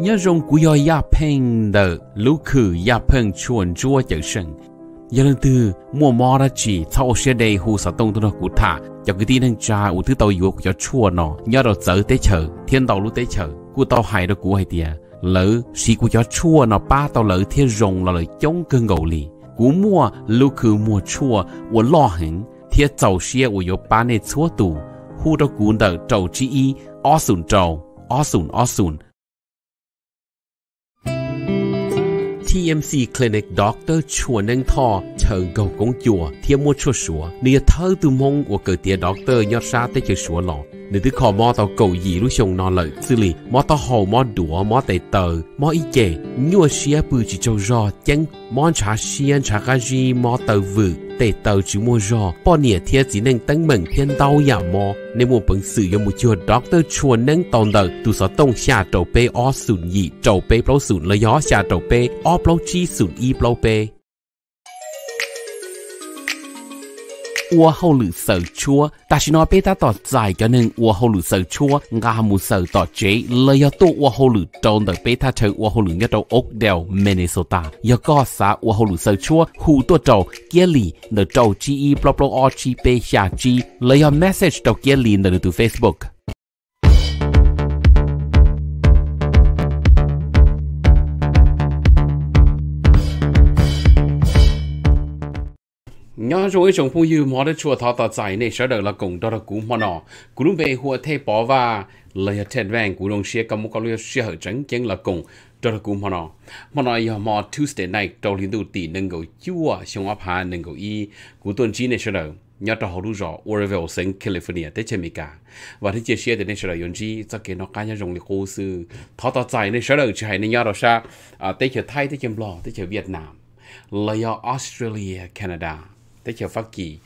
nhớ rong của do ya peng đờ lũ khử ya peng chuồn chua chở sân giờ lần từ mua mò ra chỉ sau xe đây hù sợ tông tôi nó cụ thả cho cái tin thằng cha u thứ tàu yếu cho chua nó nhớ đầu chở tới chở thiên tàu lúc tới chở cú tàu hay đó cú hay tiề lỡ xí cú cho chua nó ba tàu lỡ thiên rồng là lời chống cơn gầu lì cụ mua lũ khử mua chua u lo hẳn thiên tàu xe u yếu ba này chúa tù hù đó cụ đỡ trầu chi y ó sùn trầu ó sùn ó TMC Clinic Dr. Chua Nâng Tho Chờ Gầu Công Chùa Thiên Mua Chua Sùa Nìa thơ từ mong của cử tía Dr. Nhọt Sa Tới Chờ Sùa lòng. Nữ tử khò mò tàu cầu dị lúc chồng nó lợi xử lý Mò tàu hồ mò đũa mò tệ tờ Mò y chè Nhua xìa bư chỉ châu rò Chẳng mò chả xìa chả gà gì mò tàu vự Tệ tờ chỉ mò rò Bỏ nịa thịa chỉ nâng tăng mừng thiên đau giả mò Nên mùa bằng sự yêu mùa chùa doctor chùa nâng tòn đờ Tù sở tông xa trầu bê o dị Trầu bê blâu sùn lợi gió xa trầu bê chi sùn y blâu bê 我后路手戳，但是呢，被他到在个人我后路手戳，俺木手到这，了要到我后路中的被他从我后路要到 Oakdale Minnesota，要搞啥我后路手戳，好多州这里那州 G E B L O R G 被下机，了要 message 到这里那都 Facebook。nhớ rồi chồng phụ yêu mò được chùa thọ tọt tài này sợ được là cùng đó là cú mà nọ cú đúng về hùa thay bỏ và lời thật vàng cú đồng xe cầm một con lưỡi xe hở trắng chén là cùng đó là cú mà nọ mà nọ giờ mò Tuesday night đầu liên tụ tỷ nâng cầu chua xong áp hà nâng cầu y cú tuần chi này sợ được nhớ đó họ rõ Oroville sinh California tới chơi Mỹ và thế chia sẻ đến sợ được gì cho cái nó cá nhân dùng lịch cố sư thọ tọt giải này sợ được chỉ hay nên nhớ đó sao à tới chơi Thái tới chơi Lào tới chơi Việt Nam lời Australia Canada 在叫凡记。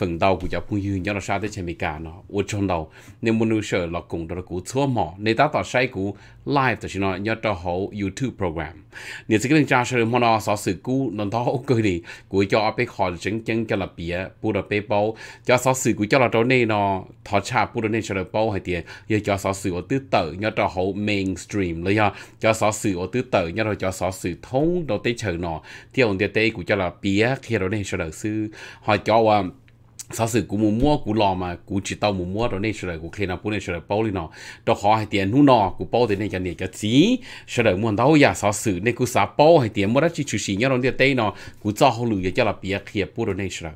phần đầu của giáo cũng như nhau nó sao tới chemi cả nó ô trong đầu nên muốn sợ là cùng đó là cú chúa mỏ nên ta tạo say cú live tới nó nhau cho hậu YouTube program nên cái cha sẽ mong nó sở sự cú nó đó ok đi cú cho bé khỏi chứng chân cho là bia bu là bé bao cho sở sự cú cho là chỗ này nó thọ cha bu là nên cho là bao hay tiền giờ cho sở sự ở tư tự nhau cho hậu mainstream lấy ha cho sở sự ở tư tự nhau rồi cho sở sự thông đầu tới chờ nó theo ông tiền tây cú cho là bia khi đó nên cho là sư họ cho um, sau sự cũng muốn mua cũng lò mà cũng chỉ tao muốn mua rồi nên sửa cũng khi nào cũng nên sửa bao đi nó đó khó hay tiền nu nọ cũng bao thì nên cho nên cho chỉ sửa muốn Tao ya dạ, sau sự nên cũng xả bao hay tiền mua đó chỉ chủ sĩ nhau rồi tây nó cũng cho họ lười cho là bia kia bao rồi nên sửa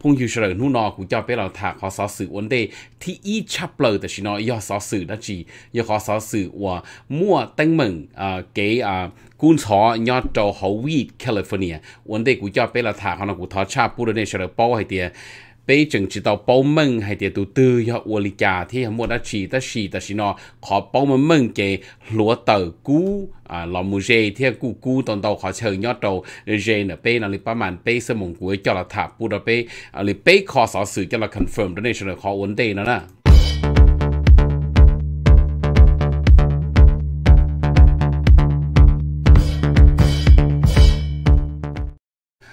phong yêu sửa nu nọ cũng cho bé là thà khó sau sự vấn đề thì ít chấp lời แต่ฉันอยากสอสื่อนั่นจีอยากสอสื่อว่ามั่วตั้งมึงอ่าเกอ่ากุนชอยอดโจฮาวีดแคลิฟอร์เนียวันเด็กกูจะเป็นละถาเขาหนักกูทอชาปูเดเนชเชอร์ป้อให้เตีย bây giờ chỉ tao bao mừng hay để tụi tư ya ô li cha thì hầm mua đã chỉ ta chỉ ta chỉ nó khó bao mừng mừng cái lúa tờ cú à lò mù thì cú cú tòn tàu khó chờ nhót đầu dê nè bây là lịch ba màn bây sớm mùng cuối cho là thả bù đó bây lịch bây khó sở sự cho là confirm donation là khó ổn định nữa nè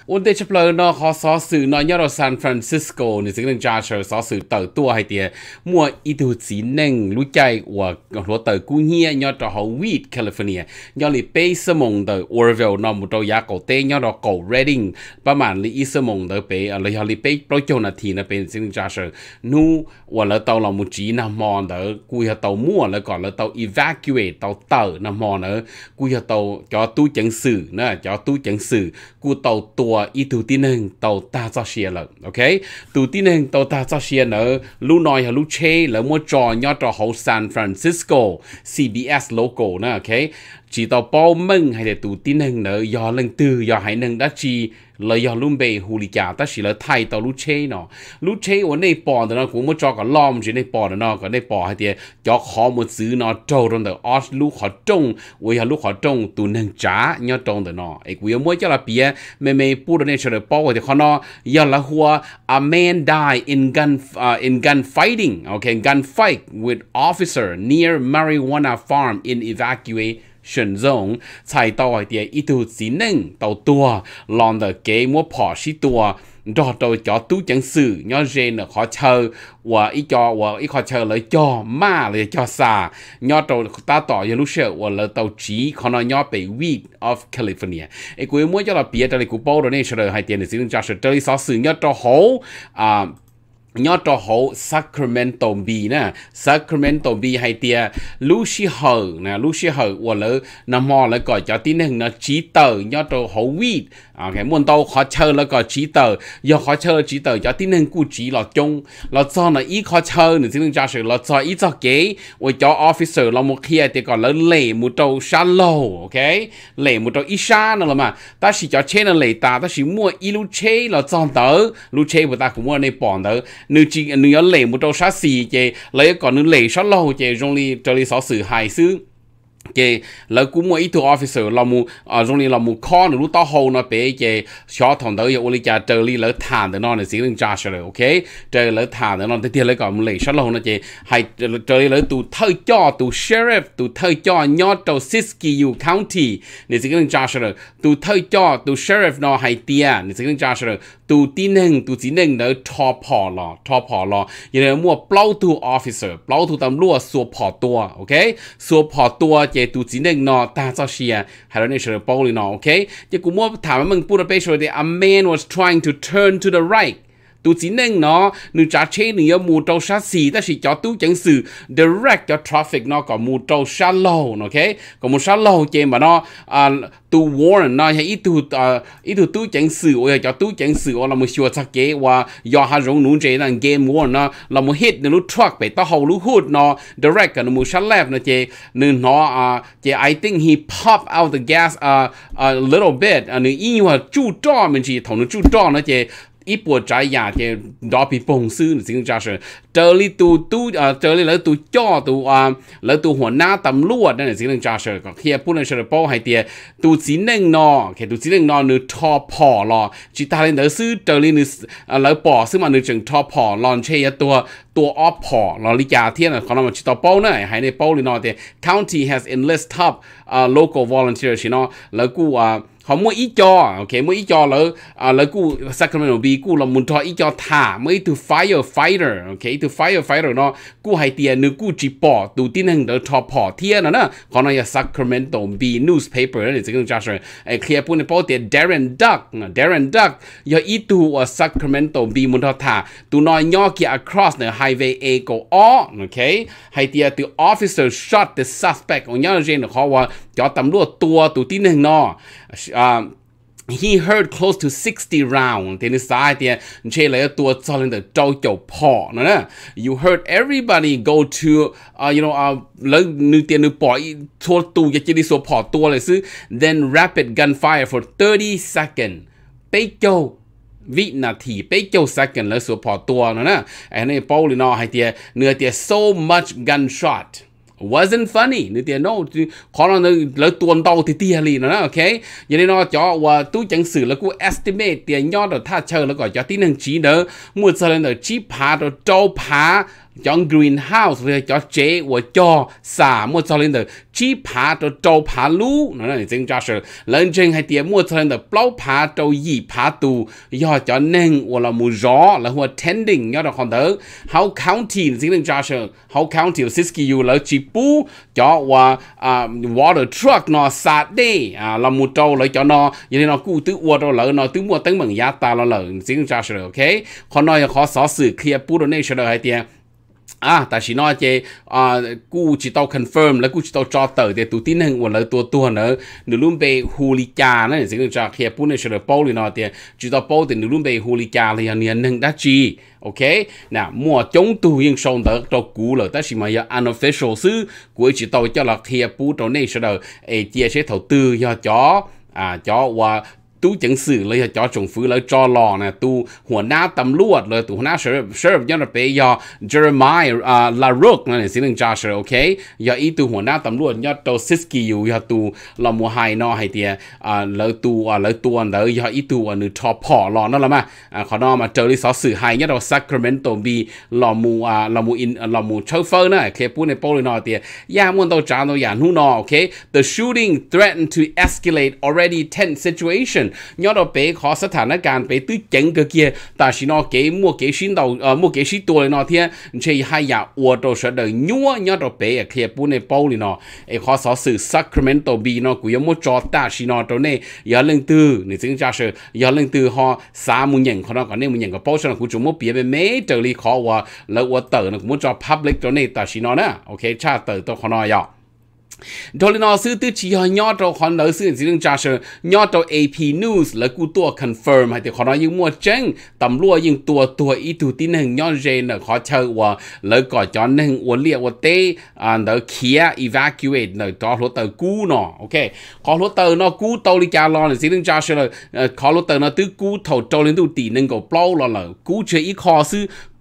un de chplo no ho so su no nyaro san francisco ni sing cha cho so su tờ tua hay tia mua i tu chi neng lu chai wa lo tờ cu hia nyo to ho wheat california nyo li pe samong de orville no mu to ya ko te nyo do ko reading pa man li i samong de pe lo ya li pe pro cho na thi na pe sing cha cho nu wa la tàu là mu chi na mon de cu ya tàu mua la còn là tàu evacuate tàu tờ na mon nữa cu ya tàu cho tu chẳng sự nữa cho tu chẳng sự cu tàu tua của ý tù tin hình tàu ta cho xe lợ ok tù tin hình tàu ta cho xe lợ lúc nói lưu chê là mua trò nhỏ trò hậu San Francisco CBS local nè ok chỉ tàu bao mừng hay là tù tin hình nữa do lần tư do hải nâng đã chi เลยอลุมเบฮูลิกาแต่สิเลยไทยตอลูเชเนาะลูเชวันในปอนเนาะกูม่จอกล้อมจีในปอนเนาะก็ในปอให้เตียจอขอมซื้อเนาะโจรนแต่ออสลูขอจงวยยลูขอจงตัวหนึ่งจ้าเนาะจงเด่เนาะไอ้กูยังม่จะละเปียเม่์เมยพูดในเชลปอวต่เดขาเนาะยอละหัว a man die in gun uh, in gun fighting okay gun fight with officer near marijuana farm in evacuate chạy tàu tàu ít mua chỉ 选中菜刀嘅啲一度只能到多，浪得幾冇破是多。đó tôi cho tu chẳng sự nhớ rê nó khó chờ và ít cho và ít khó chờ lấy cho mà lấy cho xa nhớ tôi ta tỏ như lúc sợ và lấy tàu trí khó nó nhớ bị weed of California ấy cuối mua cho là bia tôi lấy cú bao rồi nên sau đó hai tiền để xin cho sự tôi sau sự nhớ cho hố à nhớ cho họ Sacramento bì nè Sacramento bì hay tia Lucy xí hở nè Lucy xí hở của lỡ nó mò lỡ gọi cho tin hình nó chỉ tờ nhớ cho họ weed ok à, muốn đâu khó chơi lỡ gọi chỉ tờ giờ khó chơi chỉ tờ cho tin hình cụ chỉ là chung là cho nó ít khó chơi nữa tin hình cho sự là cho ít cho kế với cho officer là một kia thì còn lỡ lệ một trâu xa lô ok lệ một trâu ít xa nữa là mà ta chỉ cho chế nó lệ ta ta chỉ mua ít lúc chế là cho tớ lúc chế của ta cũng mua này bỏ tớ nữ chị nữ nhỏ lệ một trâu sát xì chè lấy còn nữ lệ sát lâu chè trong ly cho ly sáu sử hại xứ chế lỡ cũng mua ít thu officer là mu à rồi này là mu con nó lúc tao hầu nó bé chế xóa thằng đó yêu cha trời li lỡ thàn thì nó là xí lên cha rồi ok trời lỡ thàn thì nó thì tiền lấy một lấy xóa lâu nó chế hay đi lỡ tu thơi cho tu sheriff tu thơi cho nhỏ tàu siski u county thì xí lên cha rồi tu thơi cho tu sheriff nó hay tia thì xí lên cha rồi tu tin nâng tu chỉ nâng nó thọ họ lo thọ họ lo giờ là mua plau tụ officer plau tụ tầm lúa sùa phò tua ok sùa phò tua chế kê tu chỉ nên nó ta cho xí à, hay là nên sửa bao lì nó ok chứ cũng mua thả mình put a page rồi thì a man was trying to turn to the right tu chỉ nên nó nửa trả chế nửa yêu mua trâu sa xì ta chỉ cho tu chẳng sự direct cho traffic nó có mua trâu sa lô ok có mua sa lô chế mà nó à tu warn nó hay ít tu à ít tu tu chẳng sự ôi cho tu chẳng sự ôi là một sửa sắc kế và do hà rong nu chế là game warn nó là một hit nu truck bị ta hầu lu hút nó direct nó mua sa lẹp nó chế nửa nó à chế I think he pop out the gas a à, a à, little bit à, nửa yên you chú chu mình chỉ thằng nó chu cho nó chế 一波在亚天多比风湿性加深，这里都都呃这里了都叫都啊，了都หัวหน้าตำรวจนั่นสิ่งจ้าเชอก็เทียพูดในเชอป้อให้เตียตูสีหนึ่งนอเขตูสีหนึ่งนอนึทอพอรอจิตาเลนเดอซื้อเจอลินึแล้วปอซึ่งมันนึจึงทอพอลอนเชียตัวตัวออพอลอลิกาเทียนของเราจิตต่อป้อเนี่ยหายในป้อลินอเตีย county has enlist top uh, local volunteers ชินอแล้วกูอ่า họ mới ý cho ok mới ý cho lỡ à, lỡ cu Sacramento Bee cu là muốn cho ý cho thả mới từ firefighter ok từ firefighter nó cu hay tiền nữa cu chỉ bỏ từ tin hàng đỡ cho bỏ thiên nữa, nè còn nói là Sacramento Bee newspaper này chính là rồi ai clear bún bỏ tiền Darren Duck à, Darren Duck giờ ý tụ ở Sacramento Bee muốn cho thả tụ nói nhỏ kia across the highway A go O ok hay tiền từ officer shot the suspect ông nhớ riêng được họ จอตำรวจตัวตูตีหนึ่งนอ he heard close to 60 round s ตนิสายเตียเชเล e ตัวจอลันเดอเจ้าเจ้าพ่อนะนะ you heard everybody go to uh, you know uh, แล้ว e ึเตียนึปอ t ทัวตูอ o ากจะดิสวพอตัวเลยซื้อ then rapid gunfire for 30 seconds ไ e i จ้วินาทีไปเกี่ยวสักกันแล้วสวพอตัวนะนะไอ้นี่เป้าหรือนอให้เตียเนื้อเตีย so much gunshot wasn't funny nữa tiền no khó là lỡ tuần đầu thì tiền lì nữa ok vậy nên nó cho và tu chẳng xử là cú estimate tiền nhỏ rồi tha chờ là gọi cho tí năng trí nữa một giờ là chỉ phá rồi trâu phá chọn greenhouse rồi cho chế và cho xả mua cho lên được chỉ phá cho châu phá lú nó là chính cho sự lên trên hay tiền mua cho lên được bao phá trâu gì phá tù do cho nên và là mua rõ là hoa tending nhớ được còn thớ how county chính là cho sự hậu county siski u là chỉ bú cho và water truck nó xả đi à là mua trâu lại cho nó như thế nó cụ tứ ua đâu lỡ nó tứ mua tấn bằng giá ta là lỡ chính cho sự ok còn nói khó xóa sự kia bú được hay tiền 啊，但是呢，这啊，估计到 confirm 了，估计到抓到的，都只能我来多多呢，你准备护理家呢，这个抓起不能说了包里那的，知道包的你准备护理家了，你能得去，OK？那莫中途应上得到估了，但是嘛要 unofficial 是，估计到叫了贴不到那时候，哎，这些投资要交。à cho qua ตู้จังสื่อเลยจอจงฟื้นเลยจอหล่อนะตู้หัวหน้าตำรวจเลยตู้หัวหน้าเชฟเชฟยอนเปยอเจอร์มายอ่าลารุกนั่นเองสิ่งหนึ่งจ้าเชฟโอเคยออีตู้หัวหน้าตำรวจยอดโตซิสกี้อยู่ยอตู้เรามัวไฮนอไฮเตียอ่าแล้วตู้อ่าแล้วตัวนแล้วยออีตู้อันนึงทอพอหล่อนั่นละมั้ยอ่าขอนอมาเจอริสอสื่อไฮยอดซัครเมนโตบีหล่อมูอ่าหล่อมูอินหล่อมูเชฟเฟอร์นะเคปูในโปลินอเตียยามันโตจ้าโตอย่างหูนอโอเค the shooting threatened to escalate already tense situation ย้อนเราไปขอสถานการณ์ไปตื้อเจ๋งก็เกียแต่สิโนเก๋มัวเก๋ชินเราเอ่อมัวเก๋ชิตัวเลยเนาะเทียนใช่ให้ยาอวดเราเสด็จยั่วย้อนเราไปเคลียร์ปูในเป้าเลยเนาะไอ้ขอสอสื่อซัครเมนโตบีเนาะกูยังมัวจอตาสิโนอตัวเนี่ยย้อนเรื่องตื้อนี่ซึ่งจะเชื่อย้อนเรื่องตื้อฮอสามมุ่ญยังเนาเนาก่อนเนี่ยมุ่ญยังก็เป้าันกูจะมัวเปลี่ยนไปไม่เจอรีขอว่าแล้วอวดเต๋อเนาะกูมัวจอพับเล็กตัวเนี่ยแต่สิโนนะโอเคชาเต๋อตัวขอนอยอ่ะ đó là nó sư tư chỉ họ nhỏ đầu họ nói sư chỉ đừng trả sơ nhỏ đầu AP News là cú tua confirm hay thì họ nói những mua chân tầm lúa những tua tua ý tu tin hình nhỏ rề nở họ chờ và lỡ cỏ cho nên uốn liệt và tê à nở kia evacuate nở cho lúa tờ cú nọ ok họ lúa tờ nó cú tàu đi cả lo là chỉ đừng trả sơ là họ lúa tờ nó tứ cú thầu tàu lên tu tì nên có plau lo là cú chơi ít khó sư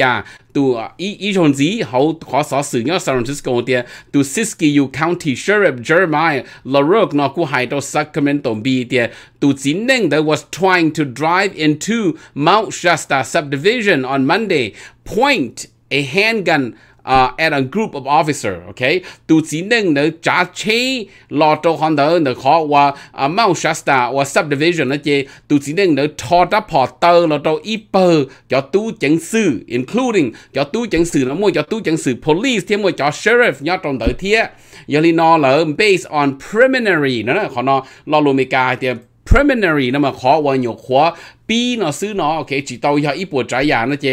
Y 家都一一种子好华所使用 San Francisco 的都 Siskiyou County Sheriff Jeremiah LaRoque 那古海到 Sacramento 比的都只能的 was trying to drive into Mount Shasta subdivision on Monday point a handgun uh, à, at a group of officer okay tu chỉ nên nó trả chế lo cho hoàn thở nó khó và uh, mau shasta và subdivision nó chế tu chỉ nên nó cho ra họ tờ lo cho ít bờ cho tu chứng sự including cho tu chứng sự nó mua cho tu chứng sự police thêm mua cho sheriff nhớ trong tới thiệt giờ li nó là based on preliminary nó là họ nó lo lùi mì cài thì preliminary 那么考完又考ปีนอซื้อนอโอเคจีตอยาอีปวดใจยาน่ะเจ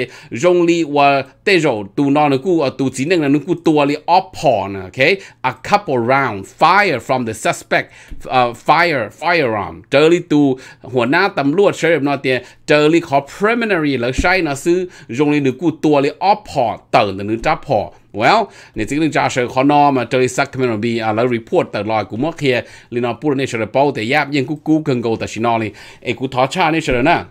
รงลีว่าเตโรตูนอนกูตูจีนึงนะนกูตัวลีออพอนโอเค a couple round fire from the suspect fire firearm เจอลีตูหัวหน้าตำรวจเชฟนอเตียเจอลีขอ preliminary แล้วใช่นะซื้อรงลีนึกูตัวลีออพอนเติร์นนึกจับพอ Well, nè tiếng lưng cha sợ khó no mà chơi sắc cái mình bị à lỡ report tờ lòi cũng mất kia, liền nó bùa nè sợ bao tờ giáp nhưng cũng xin nó liền, ấy cũng thọ cha nè sợ nè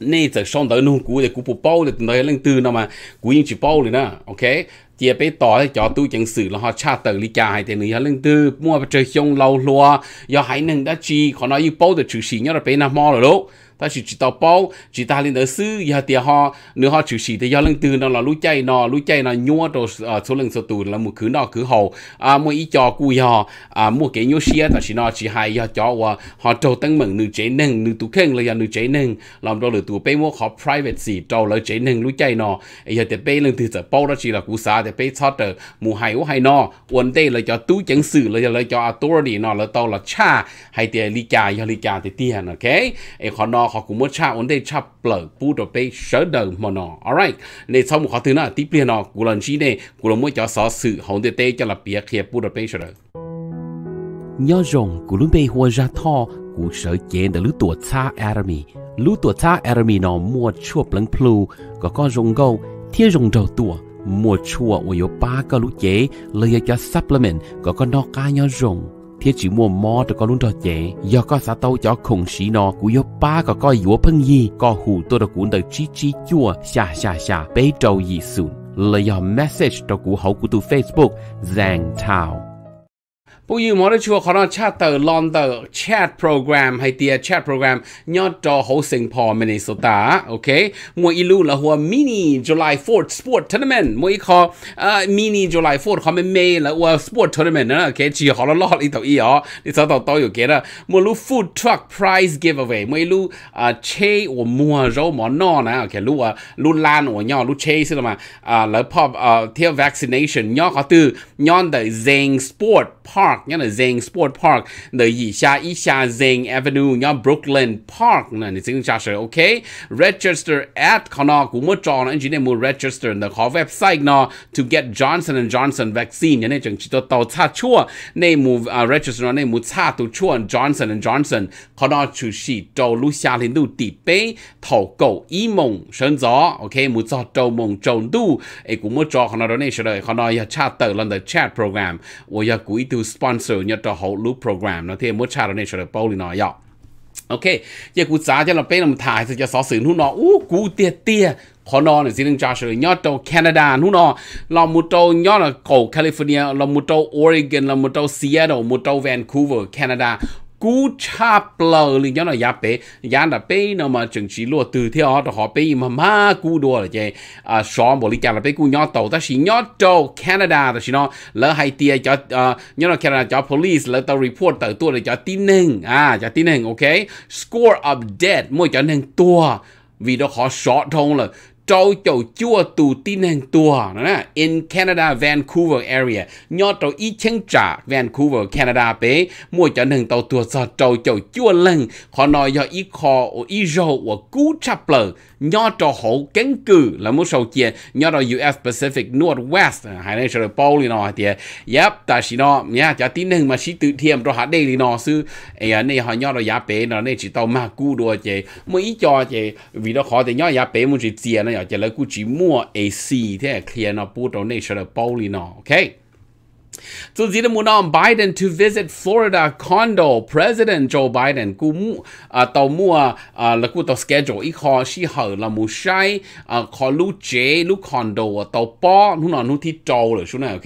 nè giờ tới nung cú để cú phụ bao để tới lên từ nó mà cú chỉ bao liền nè, ok chia bé tỏ cho tôi chẳng xử là họ cha tờ lý cha hay thế nữa lần tư mua chơi xong lâu lúa do hãy nâng đã chi còn nói yêu bao được chữ xí nhớ là bé nào mò rồi ta chỉ chỉ tao bao chỉ ta lên đó sư giờ thì họ nữa họ chịu xì thì giờ lần từ nó là lũ chay nó lũ chay nó nhua đồ ờ, số lần số tù là một cứ nó cứ hậu à mua ý cho cùi họ à mua cái nhua xia ta chỉ nó chỉ hai giờ cho và họ trâu tăng mừng nữ chế nâng nữ tụ khen là giờ nữ chế nâng làm đó lửa tụ bé mua họ private gì trâu lấy chế nâng lũ chay nó giờ thì bé lần từ giờ bao đó chỉ là cú xá thì bé thoát được mua hay ô hay nó uốn đây là cho tú chẳng xử là là cho authority nó là tàu là cha hay tiền lý cha giờ lý cha thì tiền ok ấy họ nó họ cũng muốn cha ổn định cha bở bu đồ bê sở đầu mà nó alright nên sau một họ thứ nữa tiếp liền nó cũng lần chi này cũng là muốn cho sở sự hồng tê cho là bia kia bu đồ bê sở đầu nhớ rằng của lúc bây hoa ra thọ của sở chế đã lúc tuổi cha Army lúc tuổi cha Army nó mua chua pleng plu có con rồng gâu thiên rồng đầu tuổi mua chua ở yếu ba cái lúc chế lấy cho supplement có con nó cá nhớ rằng thiết chỉ mua mò cho có luôn trò có xã tàu cho khủng sĩ nó cú yếu ba có coi yếu phân gì có hủ tôi đã cuốn tới chi chi chua xa xa xa trâu gì sụn là do message cho cú hậu của Facebook Giang Thảo ô yêu mà chua khó nó chat tờ lon tờ chat program hay tia chat program nhớ cho hậu sinh pò Minnesota ok mua ilu là hùa mini July 4th sport tournament mua khó uh, mini July 4th khó mê mê là hùa sport tournament nữa ok chỉ khó nó lọt ý tàu i ó đi sao tàu tàu yếu kia đó mua lu food truck prize giveaway mua ilu uh, chê ủa mua rau mỏ nọ nè ok lu uh, lu lan ủa nhỏ lu chê xí mà uh, lỡ pop uh, theo vaccination nhỏ khó tư nhon the Zeng Sport Park nhá là Zeng Sport Park the yi xia yi xia Zeng Avenue nhá Brooklyn Park nè thì xin chào sir ok register at con nó cũng mới cho nó anh chỉ nên mua register nó có website nó to get Johnson and Johnson vaccine nhá nên chẳng chỉ tôi tàu cha chua nên mua à, register nó nên mua cha tàu chua Johnson and Johnson con nó chú sĩ tàu lúc xia lên đủ tỷ bê thầu cầu y mộng sơn gió ok mua cho tàu mộng trồng đủ ấy cũng mới cho con nó đó nên sir con nó ya chat tờ lần the chat program và ya cũng ít tu sponsor sponsor nhờ cho hậu lúc program nó thì mua cha nó nên cho được bao lì nó dọc dạ. ok giờ cú giá cho nó bây làm thải thì cho sáu sừng hú nó ú cú tia tia khó nó là gì đừng cho sự nhớ trâu Canada hú nó là một trâu nhớ là cổ California là một trâu Oregon là một trâu Seattle một trâu Vancouver Canada cú cha bờ liền cho nó giá bé giá là bé nó mà chừng chỉ lúa từ theo đó họ bé mà má cú đua là chơi à xóm bộ lý cha là bé cú nhót tàu ta chỉ nhót tàu Canada ta chỉ nó lỡ hay tia cho ờ, nhớ nó Canada cho police lỡ tàu report tàu tua để cho tin nâng à cho tin nâng ok score of dead mỗi cho nâng tua vì đó họ short thông là trâu chầu chua tù tin hàng tua nè in Canada Vancouver area nho trâu ít chăng trả Vancouver Canada bé mua cho nên tàu tua cho trâu chầu chua lần họ nói do ít khó ở ý rô ở cú chạp lờ nho trâu hậu cánh cử là một sầu chia nho trâu US Pacific Northwest hay nên sầu Paul đi nọ thì yep ta chỉ nó nha cho tin hàng mà chỉ tự thiêm trâu hạt đây đi nọ sư ấy này họ nho trâu giá bé nó này chỉ tàu mà cú đùa chè mua ít cho chơi, vì nó khó thì nho giá bé muốn chỉ tiền. นี่ยจะเลิกกูจีมัวเอซีที่เคลียร์เนาะพูตรงนี้เฉลยโปลีเนาะโอเค tôi chỉ muốn munam Biden to visit Florida condo. President Joe Biden ku mu à, tàu mua à, là ku tàu schedule ít khó si hở là mu sai à, khó lu chế lu condo à, tàu po nu nó nu thi trâu rồi chú này ok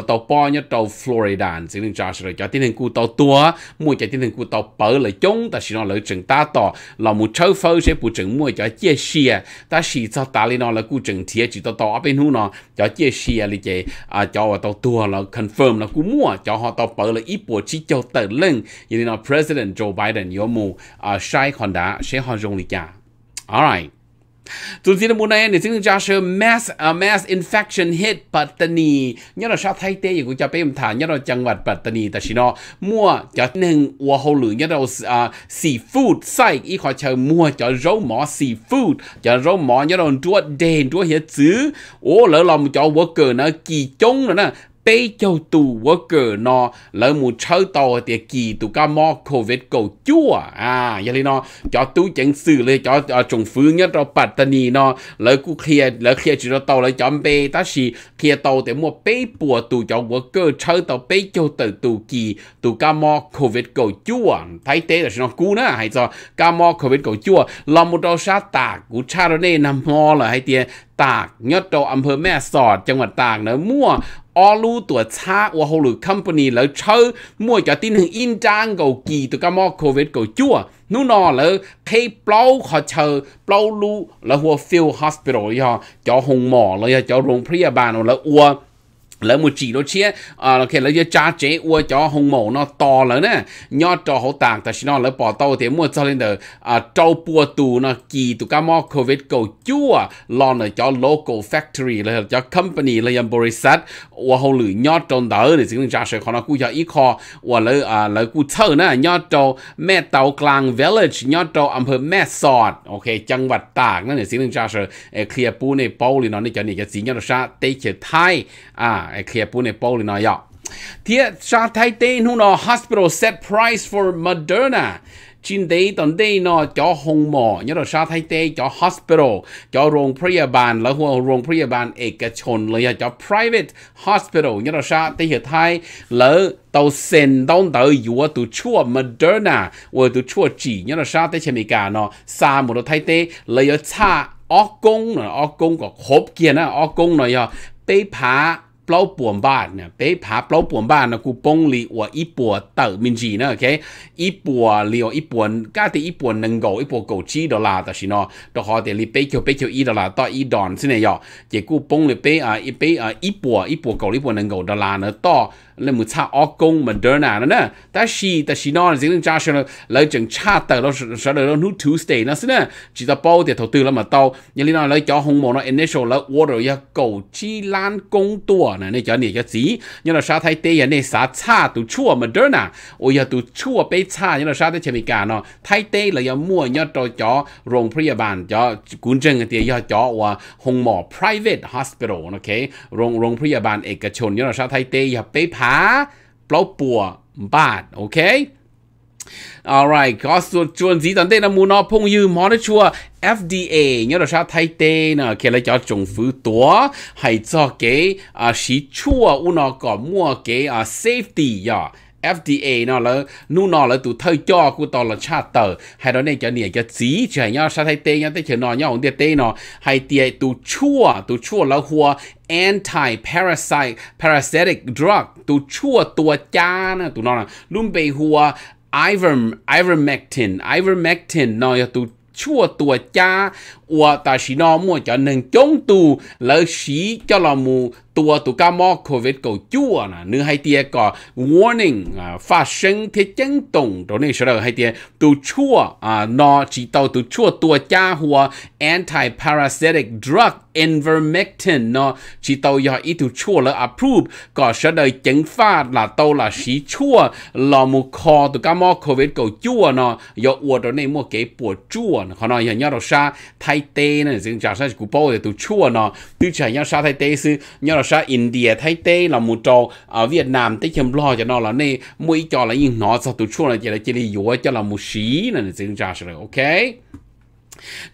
à, tàu po nhớ tàu Florida xin đừng cho rồi cho tin hình ku tàu tua mua cho tin hình ku tàu bờ là chung, ta xin nó lợi chừng ta tỏ là mu chơi phơi sẽ bu chừng mua cho chia sẻ ta xì cho ta lên nó là ku chừng thiệt chỉ tàu tàu ở bên nu nó cho chia sẻ là chế à cho tàu tua là cần confirm là cú mua cho họ tàu bờ là ít bộ chi cho tờ lên như thế nào President Joe Biden yếu mù uh, sai còn đã sẽ họ dùng lý cả alright Tôi xin muốn này thì xin cho sự mass uh, mass infection hit Pattani nhớ là sao thay tế gì cũng cho bé thả nhớ là chẳng vật Pattani ta chỉ nó mua cho nên hoa hậu lửa nhớ là uh, à, seafood sai ý khỏi chờ mua cho rau mỏ seafood cho rau mỏ nhớ là đua đèn đua hết chứ Ồ, lỡ lòng cho worker nó kỳ chống nữa nè tế châu tu worker nó lỡ mù chơi tàu thì kỳ tụ ca mò covid cầu chua à vậy nó cho tú chẳng xử lấy cho trùng phứ nhất rồi bát tân ni nó lỡ cú khía, lỡ khía chỉ cho tàu lấy cho bê ta xì khía tàu để mua bê bùa tụ cho worker chơi tàu bê châu tự tụ kỳ tụ ca mò covid cầu chua thái tế là nó cú nữa hay cho ca mò covid cầu chua là một đầu sa tạc của cha đó nè nằm mò là hay tiền ตากยอดโตอำเภอแม่สอดจังหวัดตากเนื้อมั่วอลูตัวช้าว่ารลอคัมปานีแล้วเชอมั่วจะตินหึงอินจางกูกีตัวกมอโควิดกูจั่วนู่นนอเลยเคยเปล่าขอเชอเปล่าลูแล้วหัวฟิลฮอสพิทอลยอจอหงหมอเลยจอโรงพยาบาลแล้วอัว lỡ một chỉ đó chia à ok khi lỡ giờ cha chế ua cho hồng mẫu nó to lớn nè nhỏ cho hậu tàng ta xin nó lỡ bỏ tàu thì mua cho lên được à trâu bùa tù nó kỳ tụ cá mò covid cầu chua lo nó cho local factory là cho company là yam borisat ua hậu lử nhỏ trong đỡ để xin cha sẽ khó nó cú cho ít khó ua lỡ à lỡ cú thơ nè nhỏ cho mẹ tàu klang village nhỏ cho, âm hưởng mẹ sọt ok chẳng vật tàng nè để xin cha sẽ clear bu này bao lì nó này cho này cái gì nhỏ nó sa tây chế thai à ai kia pune poli na ya tia sha thai te nu no hospital set price for moderna chin day tuần day nó cho Hong Mo. nhớ là sa thay Te cho hospital cho rong pria bàn là hồ rong pria bàn ê cái cho private hospital nhớ là sa tê hiện thay lỡ tàu sen đông tàu yếu tụ chua Moderna và tụ chua chỉ nhớ là sa tê chemi cả nó sa một thay tê là cho cha ốc công là ốc công có khốp kia nó ốc công nó ya bê phá เปล่าป่วมบ้านเนี่ยไปพผาเปล่าป่วมบ้านนะกูป้งหลีอวอีปัวเต๋อมินจีนะโอเคอีปัวเลียวอีปวนก้าตีอีปวหนึ่งเกาอีปัวเกาชีดอลลาร์แต่ชินอตวคอเตลีเป๊ะเขียวเป๊เขียวอีดอลลาร์ต่ออีดอนสิเนี่ยเจ้ากูป้งรลยเป๊อ่าอีเป๊อ่าอีปัวอีปัวเกาอีปัวหนึ่งเกาดอลลาร์เนอะต่อ là một cha ô công mình đỡ nào nữa ta xì ta xì nó dính lên cha sẽ lấy chừng cha tờ nó sẽ được nó nút Tuesday nó xin nè, chỉ ta bao thì thầu tư là mà tao nhưng lý nó lấy cho hồng mồ nó initial là order ya cầu chi lan công tua nè này cho này cho gì nhưng là sao thấy tê ya này sa cha tu chua mình đỡ nào ôi ya tu chua bê cha nhưng là sao thấy chemi cả nó thấy tê là ya mua nhớ cho cho rồng pria bàn cho cuốn chân thì ya cho và hồng mồ private hospital ok rồng rồng pria bàn เอกชนยังเราชาวไทยเตยอย่าไปพา há blau bùa bát ok Alright, có chuẩn gì tận đây là muốn nó phong yêu mà nó chua FDA nhớ là sao thay tê nè kể là cho trồng Phú tố hay cho cái à, sĩ chua u nó có mua cái à, safety ya FDA nó là nu nó là tụ thời cho của tao là cha tờ hay đó này cho nè cho chỉ cho nhau sao thấy tê nhau tới chờ nó nhau ông tê tê nó hay tê tụ chua tụ chua là hua anti parasite parasitic drug tụ chua tua cha nè tụ nó là luôn bị hua iverm ivermectin ivermectin nó là tụ chua tua cha và ta chỉ nó mua cho nên chống tụ, lỡ xí cho là mù ตัวตุกามอโควิดก็จู่นะนึกให้เตียก็ warning อ่า发生ที่จังตรงตรงนี้สระให้เตียตัวชั่วอ่านอจีเตาตัวชั่วตัวจ้าหัว anti parasitic drug ivermectin เนาะจีเตายาอีตัวชั่วแล้ว approve ก็สระจังฟ้าละเตาละสีชั่วลอมุคอตุกามอโควิดก็จู่เนาะยาอวดตรงนี้มั่วเก๋ปวดจู่นะขนาดอย่างเนาะเราชาไทยเตนะจึงจากใช้กูโป้ตัวชั่วเนาะตัวชายยังชาไทยเตซึ่งเนาะ sa India thấy tê là một trâu, ở Việt Nam tới chấm lo cho nó là nè mỗi cho là những nó sao tụi chua là chỉ là chỉ là dũa cho là một xí là nó ra rồi ok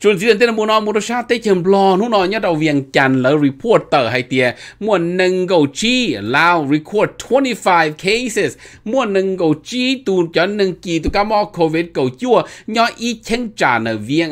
ជួនជីនទេមូនអមរសាទេចំឡនោះណញ៉ាត់វៀងចាន់លើ reporter ហើយទៀតមួននឹងកោជីឡាវ record 25 cases មួននឹងកោជីទូនចាន់នឹងជីទូកាមក covid កោជួញ៉ាអ៊ីឆេងចានវៀង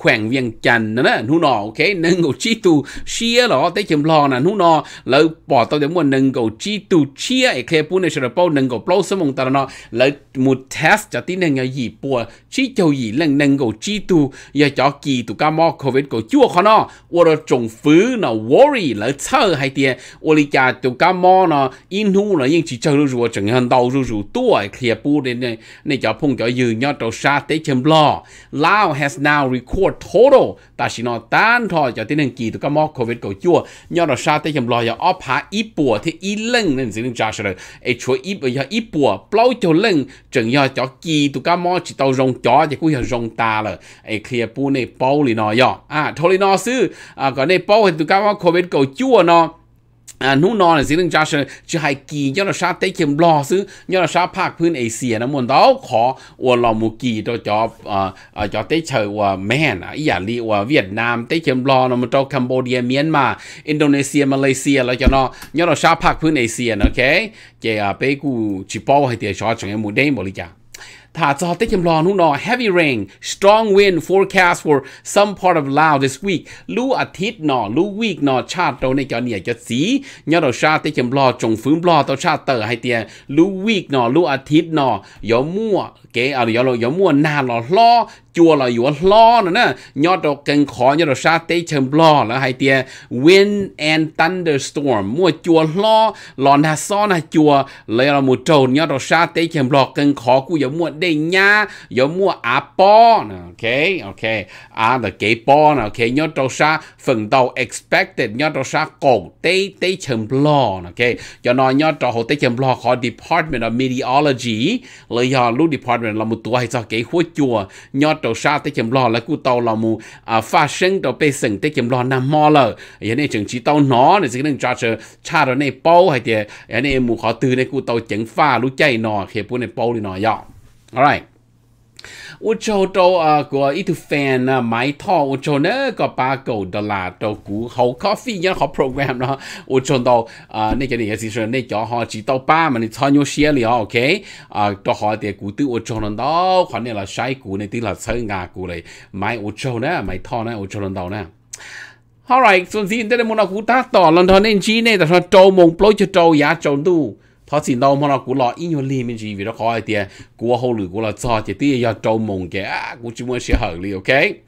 ខ្វែងវៀងចាន់ណានោះណអូខេនឹងកោជីទូ share ឡទេចំឡណានោះណលើបតទៅមួននឹងកោជីទូ share ឯខេពូនជារបោនឹងកោ blow សមុងតរណលើមួ test ចាទីនឹងយីពួជីជោយីលឹងនឹងកោជីទូយា cho kỳ tụ cá mò covid của chua khó nó ô đó trồng phứ nó worry lỡ thơ hay tiền ô lý cha tụ cá mò nó in hu nó nhưng chỉ chờ rủ rủ chẳng hơn đầu rủ rủ tuổi kia bu đến này này cho phong cho dư nhau trâu sa tế chấm lo Lao has now record total ta chỉ nó tan thôi cho tiến hành kỳ tụ cá mò covid của chua nhau trâu sa tế chấm lo giờ óp hạ ít bùa thì ít lưng nên xin trả lời ai chúa ít bây giờ y bùa bao cho lưng chẳng giờ cho kỳ tụ cá mò chỉ tao rong chó chỉ cũng hiểu rong ta rồi ai kia ปูในเป้าหรือนอย่ออ่าทอลินอซื้อ อ่าก็ในเป้าเห็นตัวก้าวว่าโควิดเก่าจั่วนออ่า นู่นนอนสิหนึ่งจ้าชจะให้กีย้อนเราชาเตเข็มรอซื้อย้อนเราชาภาคพื้นเอเชียนะมวนเต้าขออวลอมูกีตัวจอบอ่าอ่าจอเตเฉยว่าแม่นอ่ะอีหยาลีว่าเวียดนามเตเข็มรอนะมันเต้าคัมโบเดียเมียนมาอินโดนีเซียมาเลเซียแล้วจะเนาะย้อนเราชาภาคพื้นเอเชียนะโอเคเจ้าไปกูชิปอให้เตียชอจังไอ้หมูเด้งบริจาค thả cho tích chim lon nó heavy rain, strong wind forecast for some part of Laos this week. Lu a à thít nó, lu week nó cha đâu này cho nhẹ cho xí. Nhớ đầu cha tích chim lo trồng phướng lo tao cha tờ hay tiền. Lu week nó, lu a à thít nó, gió mua cái à gió lo gió mua na lo lo chua là yếu lo nữa nè nhớ đồ cần khó nhớ đồ sa tế chấm lo là hay tia wind and thunderstorm mua chua lo lo na so na chua lấy là một trầu nhớ đồ sa tế chấm lo cần khó cú yếu mua đây nha yếu mua à po ok ok à là cái po nè ok nhớ đồ sa phần đầu expected nhớ đồ sa cổ tế tế chấm lo ok cho nó nhớ đồ hồ tê chấm lo khó department of meteorology lấy họ lúc department là một tuổi hay sao cái khối chua nhớ đồ đầu sa tới chấm lò là cụ tàu là mù à phát sinh đầu bê sừng tới chấm lò nằm mò lờ vậy này chừng chỉ tàu nó này chỉ nên cho chờ cha rồi này bao hay thì vậy này mù khó từ này cụ tàu chỉnh pha lú chay nọ khi bữa này bao đi nọ dọ dạ. alright 我做到啊個呢條 fan 啊買套，我做呢個八九的啦，到股好 coffee 然後 program 啦，我做到啊呢個嘢事上呢講好至到八嘛，你參與些了，OK 啊，到好啲股都我做到，可能啦細股呢啲啦細牙股嚟買我做呢買套呢我做到呢。Alright，總之你哋冇嗱股打到，論壇呢啲呢，就係做夢，不如就做也做到。他只到么那古老音乐里面去，为了搞一点古好路古了早些，第一要做梦嘅啊，古只么些好哩，OK？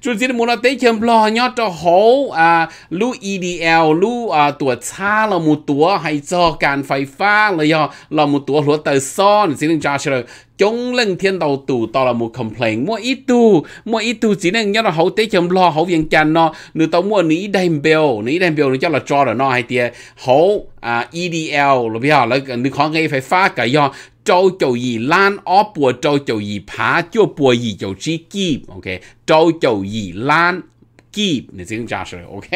就只么那第一件咯，你要做好啊，路 EDL 路啊ตัว差了么多，还做干ไฟฟ้าเลย呀，了么多罗德桑，只能加起来。chúng lên thiên đầu tù to là một complain mua ít tu mua ít tu chỉ nên nhớ là hậu tế chấm lo hậu viên chan nó nếu tao mua ní đem bill ní đem bill nó cho là cho là nó hay tiề hậu à EDL rồi bây giờ là nếu khó nghe phải phá cả do châu châu gì lan ó bùa châu châu gì phá chưa bùa gì châu chi kim ok châu châu gì lan เนี่ในสียงจ้าเฉยโอเค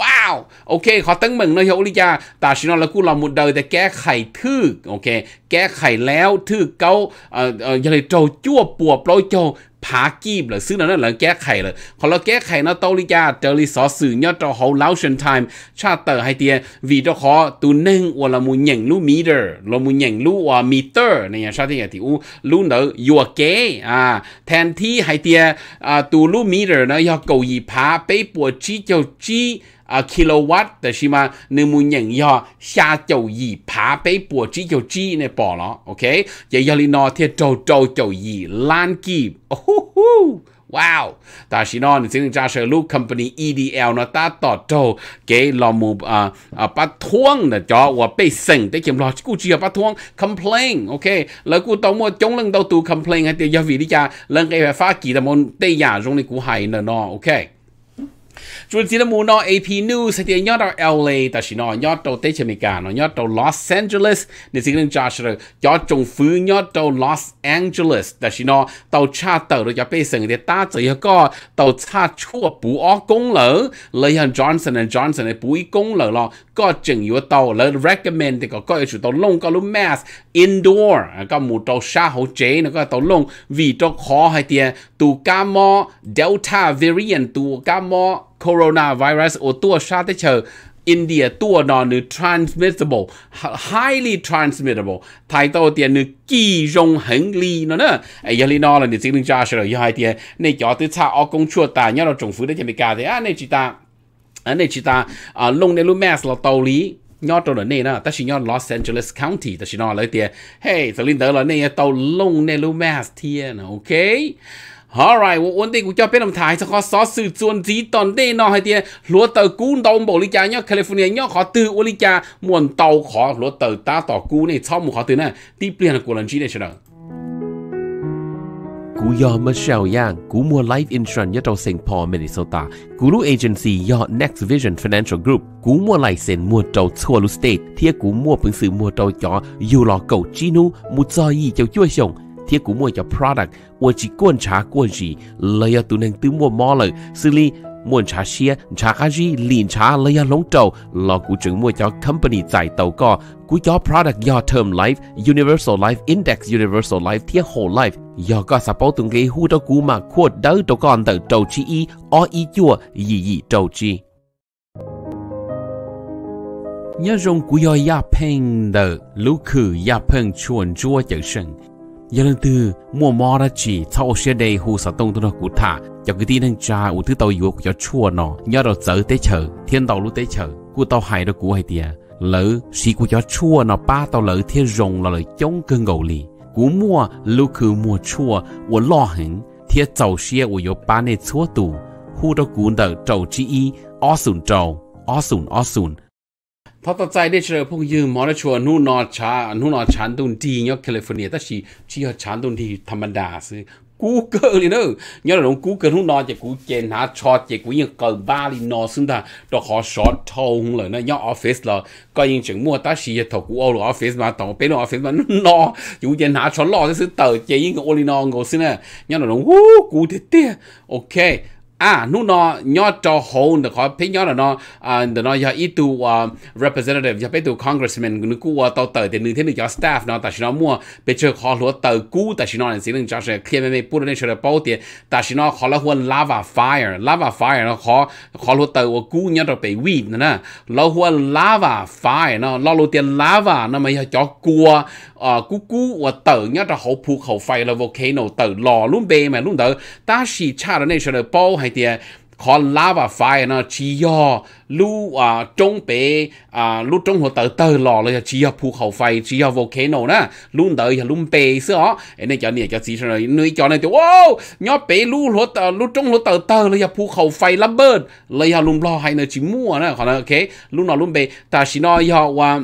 ว้าวโอเคขอตั้งหมึงนะโยลิจาตาชินอลกูเรามุดเดาแต่แก้ไขทึกโอเคแก้ไขแล้วทึกเขาเอ่อเอ่อยังไงโจจั่วปัวโปล่โจ爬基了，虽然那人解开了，后来解开那道理家这里说是要找好老生 time，差得还点为着好都能我了么人路 meter，了么人路啊 meter，那样啥的也的，我路能越给啊，天梯还点啊都路 meter 呢要够一爬，北坡只叫只。啊 kilowatt，但是嘛，你每人要下就二爬比波只就只呢波咯，OK，也要你拿贴周周就二烂机，哦呼呼。Wow，但是呢，你真正假设 Look Company EDL 呢，它到到给老母啊啊把通的叫我被审，得给老估计要把通 complain，OK，แล้วกูต้องมั่วจงเรื่องตัว complain ให้เดียววิธีการเรื่องไอ้ฟ้ากี่ตะมนได้ยาตรงนี้กูหายเนาะ OK。จุดที่มูนอ AP News ที่ยอดเอา LA แต่ชินอยอดเอาเตชเมกาเนาะยอดเอา Los Angeles ในสิ่งนึงจาชเลยยอดจงฟื้นยอดเอา Los Angeles แต่ชินอเตาชาเตอร์จะไปสิ่งเดต้าจะยก็เตาชาชั่วปูออกงเหลอเลยฮัน Johnson and Johnson ในปุยกงเหลอลอก็จึงอยู่เตาเลย recommend แต่ก็ก็อยู่เตาลงก็รู้ mass indoor ก็มูเตาชาหัวเจนะก็เตาลงวีเตาขอให้เตียตูกามอ Delta variant ตูกามอ coronavirus or tua sha te chờ India tua nó nữ transmissible, highly transmittable thái tàu tiền nữ kỳ rong hứng ly nó nữa ấy giờ ly nó là nữ sinh linh cha rồi hai tiền này cho tới cha ở công chúa ta nhớ là trồng phú đấy chỉ bị cả thế à này chị ta à này chị ta à lông này luôn mess là tàu lý nhớ trâu là này nè ta chỉ nhớ Los Angeles County ta chỉ nói lấy tiền hey tàu linh tớ là này tàu lông này luôn mess tiền ok Alright, uống tiền cũng cho biết làm thái sẽ khó xóa sự chuồn dí toàn đê nó hay tiền lúa tờ cú đầu bộ lý cha California nhá khó từ uống muôn tàu khó lúa tờ ta tỏ cú này sau một khó từ này tiếp liền của lần chi này chờ đợi Michelle Yang, cú mua life insurance nhất trong St. Paul, agency yo Next Vision Financial Group. Cú mua lại sen mua trâu chua lu state. Thiệt cú mua phương sự mua trâu chó, dù lò cầu chinu, mua cho gì cháu chua chồng thì cũng mua cho product của chỉ quan trà quan gì lấy ở tụ nên tứ mua mò lời xử lý mua trà xe, trà cá gì liền trà lấy ở lông trầu lo cũng chừng mua cho company giải tàu co của cho product do term life universal life index universal life thiết whole life do có support từng cái hú đó cú mà quote đỡ tàu con tàu trầu chi y o y chua gì gì trầu chi nhớ rong của yo ya peng đờ lũ khử ya peng chuồn chua chở sân giờ lần từ mua mò ra chỉ sau ô xe đây hù sở tông tôi nó cụ thả cho cái tin hàng cha u thứ tàu yếu cho chua nó nhớ đầu dở tới chở thiên tàu lũ tới chở cụ tàu hay đó cụ hay tiề lỡ xí cụ cho chua nó ba tàu lỡ thiên rồng là lỡ chống cơn gầu lì cụ mua lũ cứ mua chua u lo hẳn thiên tàu xe u yếu ba nè chua tù hù đó cụ đỡ tàu chi y ó sùn trầu ó sùn ó sùn พอตัดใจได้เชื่อพวกยืมมอเตอร์ชัวนู่นนอชานู่นนอชันตุนดีเนาะแคลิฟอร์เนียแต่ชีชีชันตุนดีธรรมดาซื้อกูเกิลเลยเนอะเนี่ยหลงกูเกิลนู่นนอจะกูเจนหาชอจะกูยังเกิลบ้าลีนอซึ่งถ้าต่อขอช็อตทงเลยนะย่อออฟฟิศเลยก็ยังจึงมั่วตาชีถูกกูเอาหลอออฟฟิศมาต่อเป็นออฟฟิศมานู่นนออยู่เจนหาช็อตหล่อซื้อเต๋อเจยิงกับโอลินองกูซึ่งเนี่ยเนี่ยหลงวู้กูเตี้ยโอเค à nu nó nhỏ cho hồ được họ phải nhỏ là nó à để nó giờ ít tu à, representative giờ biết tu congressman nó cú tàu tờ thì nửa thế này cho staff nó chỉ nó mua bây giờ họ lúa tờ cú chỉ nó là gì nên cho sẽ khi mà mình bút lên sẽ bao tiền chỉ nó họ là huân lava fire lava fire nó họ họ lúa tờ cú nhỏ rồi bị weed nè nó huân lava fire nó nó lúa tiền lava nó mà giờ cho cua à cú cú và tờ nhớ là họ phụ khẩu phai là volcano tờ lò luôn bề mà luôn tờ ta chỉ cha là nên sẽ bảo hay tia khó lava phai nó chỉ do lu à trong bể à lu trong hồ tờ tờ lò là chỉ do phù khẩu phai chỉ do volcano nè lu tờ là lu bể sữa này cho nên cho chỉ cho nên cho này thì wow nhỏ bể lu hồ tờ lu trong hồ tờ tờ là phù khẩu phai lắm bớt là lu lo hay là chỉ mua nè còn ok lu nào lu bể ta chỉ nói do à,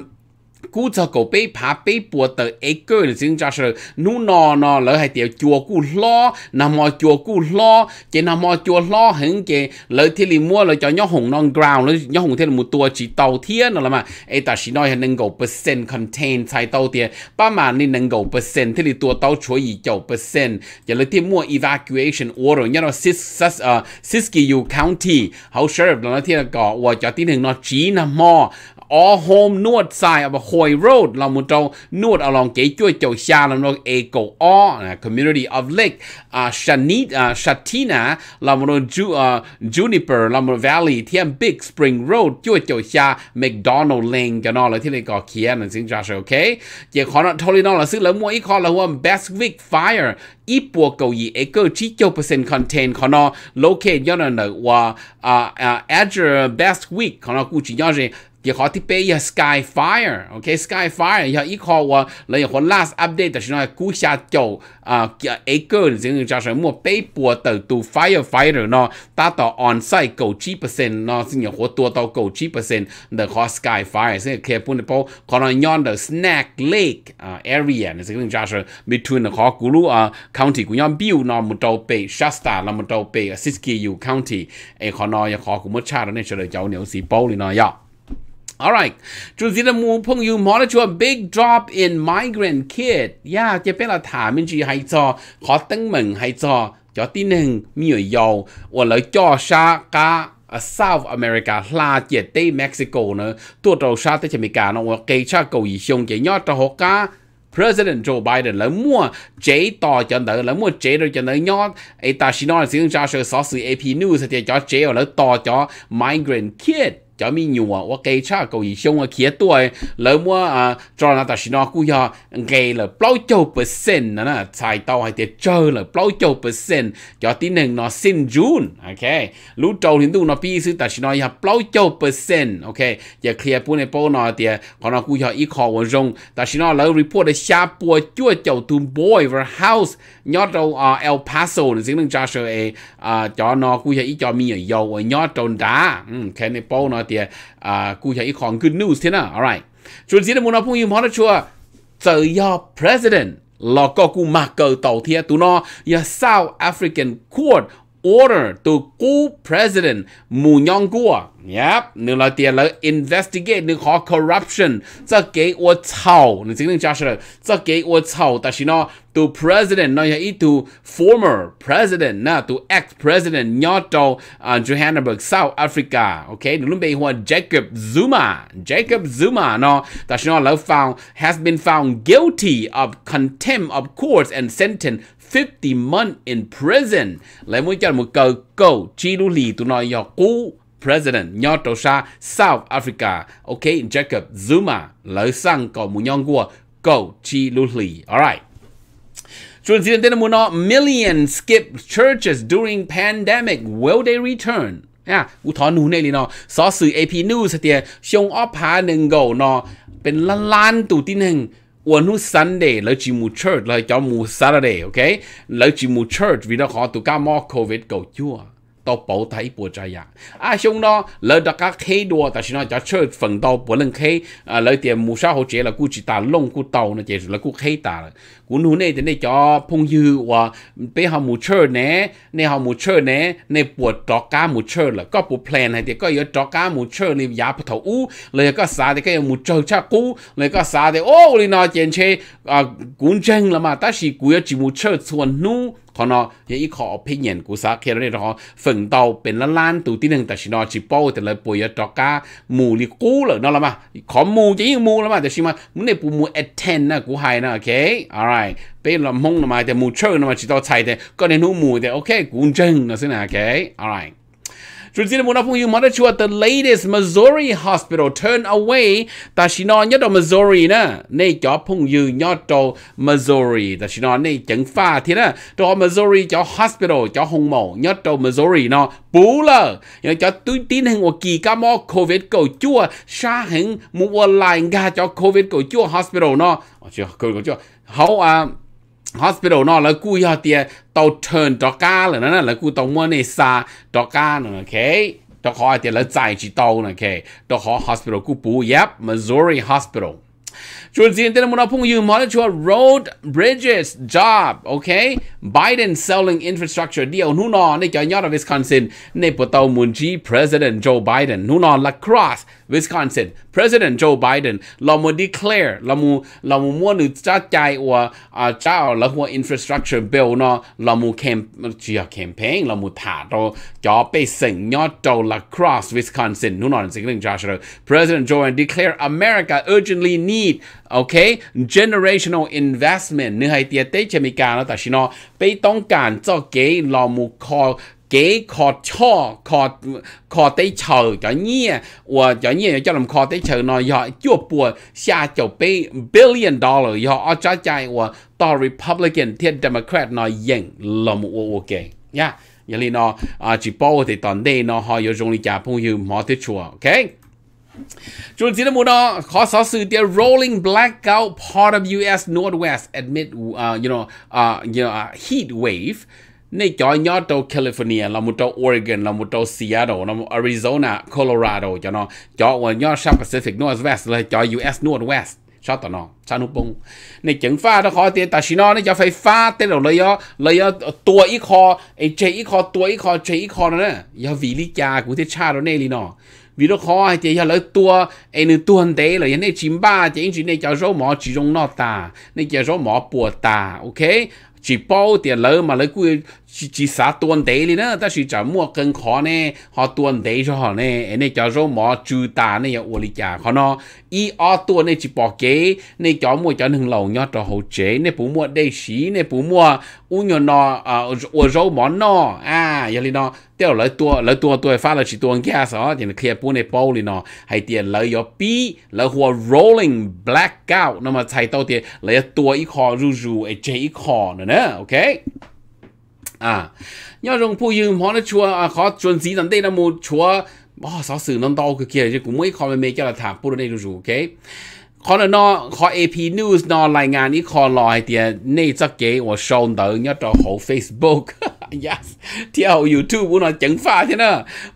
cú cho cổ bé phá bé bùa tờ ấy cơ là xin cho sự nú nò nò lỡ hay tiểu chùa cú lo nằm mò chùa cú lo chỉ nằm mò chùa lo hứng chỉ lỡ thì li mua lỡ cho nhóc hùng non ground lỡ nhóc hùng thế là một tua chỉ tàu thiên nó là mà ấy ta chỉ nói là nâng cầu percent contain sai tàu tiền ba mà nên nâng cầu percent thế là tua tàu chúa gì chậu percent giờ lỡ thì mua evacuation order nhớ nó sis siskiyou county hậu sheriff nó thì là có và cho tin hưởng nó chỉ nằm mò ở hôm nuột sai ở à, hồi road là một trong nuột ở lòng kế chuối chầu xa là nó eco o à, community of lake à, à shatina là một ju juniper là một valley thiên big spring road chuối chầu xa mcdonald lane cái nó là thế này có kia nên xin ra ok chỉ khó nó thôi nó là sự lớn mỗi khó là hôm best week fire ít bùa cầu gì content khó nó locate cho nó là uh, uh, uh, best week khó cũng chỉ nhớ rằng 亦可啲 bay 啊 Skyfire，OK Skyfire 又依靠我，你又可 last update 就是那估下就啊一個人就是叫什麼被迫的 à, to firefighter 呢，達到 on site 九幾 percent 呢，是又可多到九幾 percent 的可 Skyfire，所以可以幫你包可能用的 Snack Lake 啊 à, area 呢，這個就是 between 的可咕嚕啊 à, county 古樣 bill 呢，木到被 Shasta 那木到被 Siskiyou County，誒可能也可古麼差的呢，就是叫牛屎包裡呢要。All right. Juzida mu pung you monitor a big drop in migrant kid. Yeah, chỉ biết là thả mình chỉ hay cho khó tăng mừng hay cho cho tin hình mi ở và lợi cho sa cả à, South America là chỉ tây Mexico nữa. Tôi đầu sa tây America nó và cây cầu gì xong chỉ nhớ cho họ cả President Joe Biden lần mua chế to cho đỡ lần mua chế rồi cho đỡ nhỏ ấy ta xin nói là sử dụng cho sự AP News thì cho chế là to cho migrant kid cho mi nhiều à, tôi cái cha cầu gì xong à kia tuổi, lỡ mua à, cho nó ta xin nó cú ya, cái là bao na na nè, tao tàu hay tiền chơi là bao nhiêu percent, cho tí nâng nó xin June, ok, lúc đầu thì tụi nó bị sự ta xin nó ya bao nhiêu percent, ok, giờ clear bữa này bao nó tiền, còn nó cú ya ít khó hơn rong, ta xin nó lỡ report là xa bùa chua chầu tụm boy và house, nhớ đâu à El Paso, nên nâng cha sợ à, cho nó cú ya ít cho mi ở dầu, nhớ đâu đá, ừ, cái này bao nó tia à cú chạy còn good news thế nào alright chuyện gì đó muốn nói phong yêu món chua tờ yo president là có cú mặc cờ tàu thia tụ nó ya South African Court order to ku president mu nyong gua yep nương là tiền là investigate nương họ corruption cho cái ô thảo nương chính nương cha sơ cho cái ô thảo ta xin nó to president nó là ít to former president na to ex president nhỏ to uh, Johannesburg South Africa ok nương lúc bây hoa Jacob Zuma Jacob Zuma nó ta xin nó là found has been found guilty of contempt of courts and sentenced 50 months in prison. Lấy muốn cho một cờ cầu chi lưu lì tụi nói yo cú president nho trò sa South Africa. Ok, Jacob Zuma lấy sang cầu một nhon của cầu chi lưu lì. Alright. Chúng ta đến muốn nó, million skip churches during pandemic. Will they return? Yeah, u thọ nụ này nó xóa sự AP News thì xông óp há nâng gầu nó bên lan lan tụ tin hình 我努 Sunday 來住木 church 來叫木 Saturday，OK？來住木 church 為了好度假冇 COVID 夠咗啊！到保底部这样。啊，兄呢，来大家开多，但是呢，就出分到不能开啊，来点木沙好接了，估计打弄估到呢，就是了估开打了。古努呢，就那叫朋友话，别好木车呢，你好木车呢，你不到家木车了，ก็不 plan ให้เด็กก็有到家木车你也不投屋，เลยก็สาเด็กก็有木车车估，เลยก็สาเด็กโอ้你那件车啊，古正了嘛，但是古要只木车ส่วนนู้可能也一靠偏研究啥，看到那哈奋斗变了懒惰的人，但是呢，去包的来背要大家努力过了，那了嘛，考努就有努了嘛，但是嘛，我那不努 attend 呢，古海呢，OK，all right，被了蒙了嘛，但努 c 了嘛，知道菜的，个人努努的，OK，古正那是哪 OK，all right。muốn Jujina Munapungi Monachua, the latest Missouri hospital turn away ta chỉ nói Tashino Nyato Missouri na, nay cho Pungu Nyato Missouri, ta chỉ nói nay chẳng pha thế nè, cho Missouri cho hospital cho Hồng Mẫu Nyato Missouri nó bù lờ, nhớ cho tôi tin hình của kỳ ca mò COVID cầu chua, xa hình mua lại ga cho COVID cầu chua hospital nó, chứ cầu chua, hậu à, hospital นอแล้วกูยอเตียตาเทิร์นดอกกาเลยนั่นแล้วกูตอมัวในซาดอกกาเนาะโอเคดอกคอเตียแล้วจ่ายจีโตเนาะโอเคดอกคอ hospital กูปูยับ Missouri hospital chúng gì tên muna pung yu mona chua road bridges job, okay? Biden selling infrastructure deal nu no ne kya nyara Wisconsin này bắt đầu muốn munji President Joe Biden nu nó La Wisconsin President Joe Biden la muốn declare la mu la muốn mo nu cho chai wa a à, chào la hua infrastructure bill nó la mu camp chia à, campaign la mu thả đồ cho pe sing nyo đầu La Wisconsin nu nó no sing ling Joshua President Joe and declare America urgently need Okay, generational investment นึกให้เตียเตจะมีการแล้วแต่ชินอไปต้องการเจ้าเก๋ลอมูคอ给考错考考得错叫你，我叫你叫他们考得错呢，要就不下就被 billion dollar 要啊，再加我到 Republican 贴 Democrat 呢赢了么？我我给呀，因为呢啊，只包我的团队呢，还有容易加朋友冇得错，OK。Chủ tịch mùa đó, khó xó sư tia rolling blackout part of US Northwest amid uh, you know, uh, you know, uh, heat wave. Này cho nhỏ tàu California, là một tàu Oregon, là một tàu Seattle, là một Arizona, Colorado cho nó. Cho ở nhỏ South Pacific Northwest là cho US Northwest. Cho tao nó, cho nó bông. Này chẳng pha đó khó tia, ta xin nó, này cho phải pha tên đầu lời đó, lời đó tua ít kho, ấy chế ít kho, tua ít kho, chế ít kho nữa nè. vì lý cha của thế cha đó này lý nó vì nó khó thì giờ lấy tua em nên tuần thế là nên chín ba thì anh chị này cho số mỏ chỉ dùng nọ ta nên cho số mỏ bùa ta ok chỉ bao tiền lỡ mà lấy cứ chỉ sa tuần đấy đi nữa ta chỉ cho mua cân khó nè họ tuần đấy cho họ nè nên cho rô mò chú ta nè yêu lý chả họ nó y o tuần này chỉ bỏ kế nên cho mua cho hưng lầu nhót cho hậu chế nên bố mua đây xí nên bố mua u nhỏ nó ở rô mò nó à giờ đi nó tiêu lấy tua lấy tua tua phát là chỉ tuần kia sao thì kia bố này bao đi nó hay tiền lấy yo bi lấy hoa rolling blackout nó mà thay tao tiền lấy tua ít khó rù rù ấy chế ít khó nữa nè ok phụ 啊，要用不用好呢 chúa chúa khó chuẩn sĩ lần đây là một chúa bỏ sáu sự năm đau cái kia chứ cũng mới khó mới mấy cái là thả bù đây rồi ok 可能呢，看 AP News 呢รายงานนี้คอลอยเดียนี่จะเก๋ว่าชงเดินยอดจะ好 Facebook yes เที่ยว YouTube ok, ok, นะจังฟ้าใช่ไหม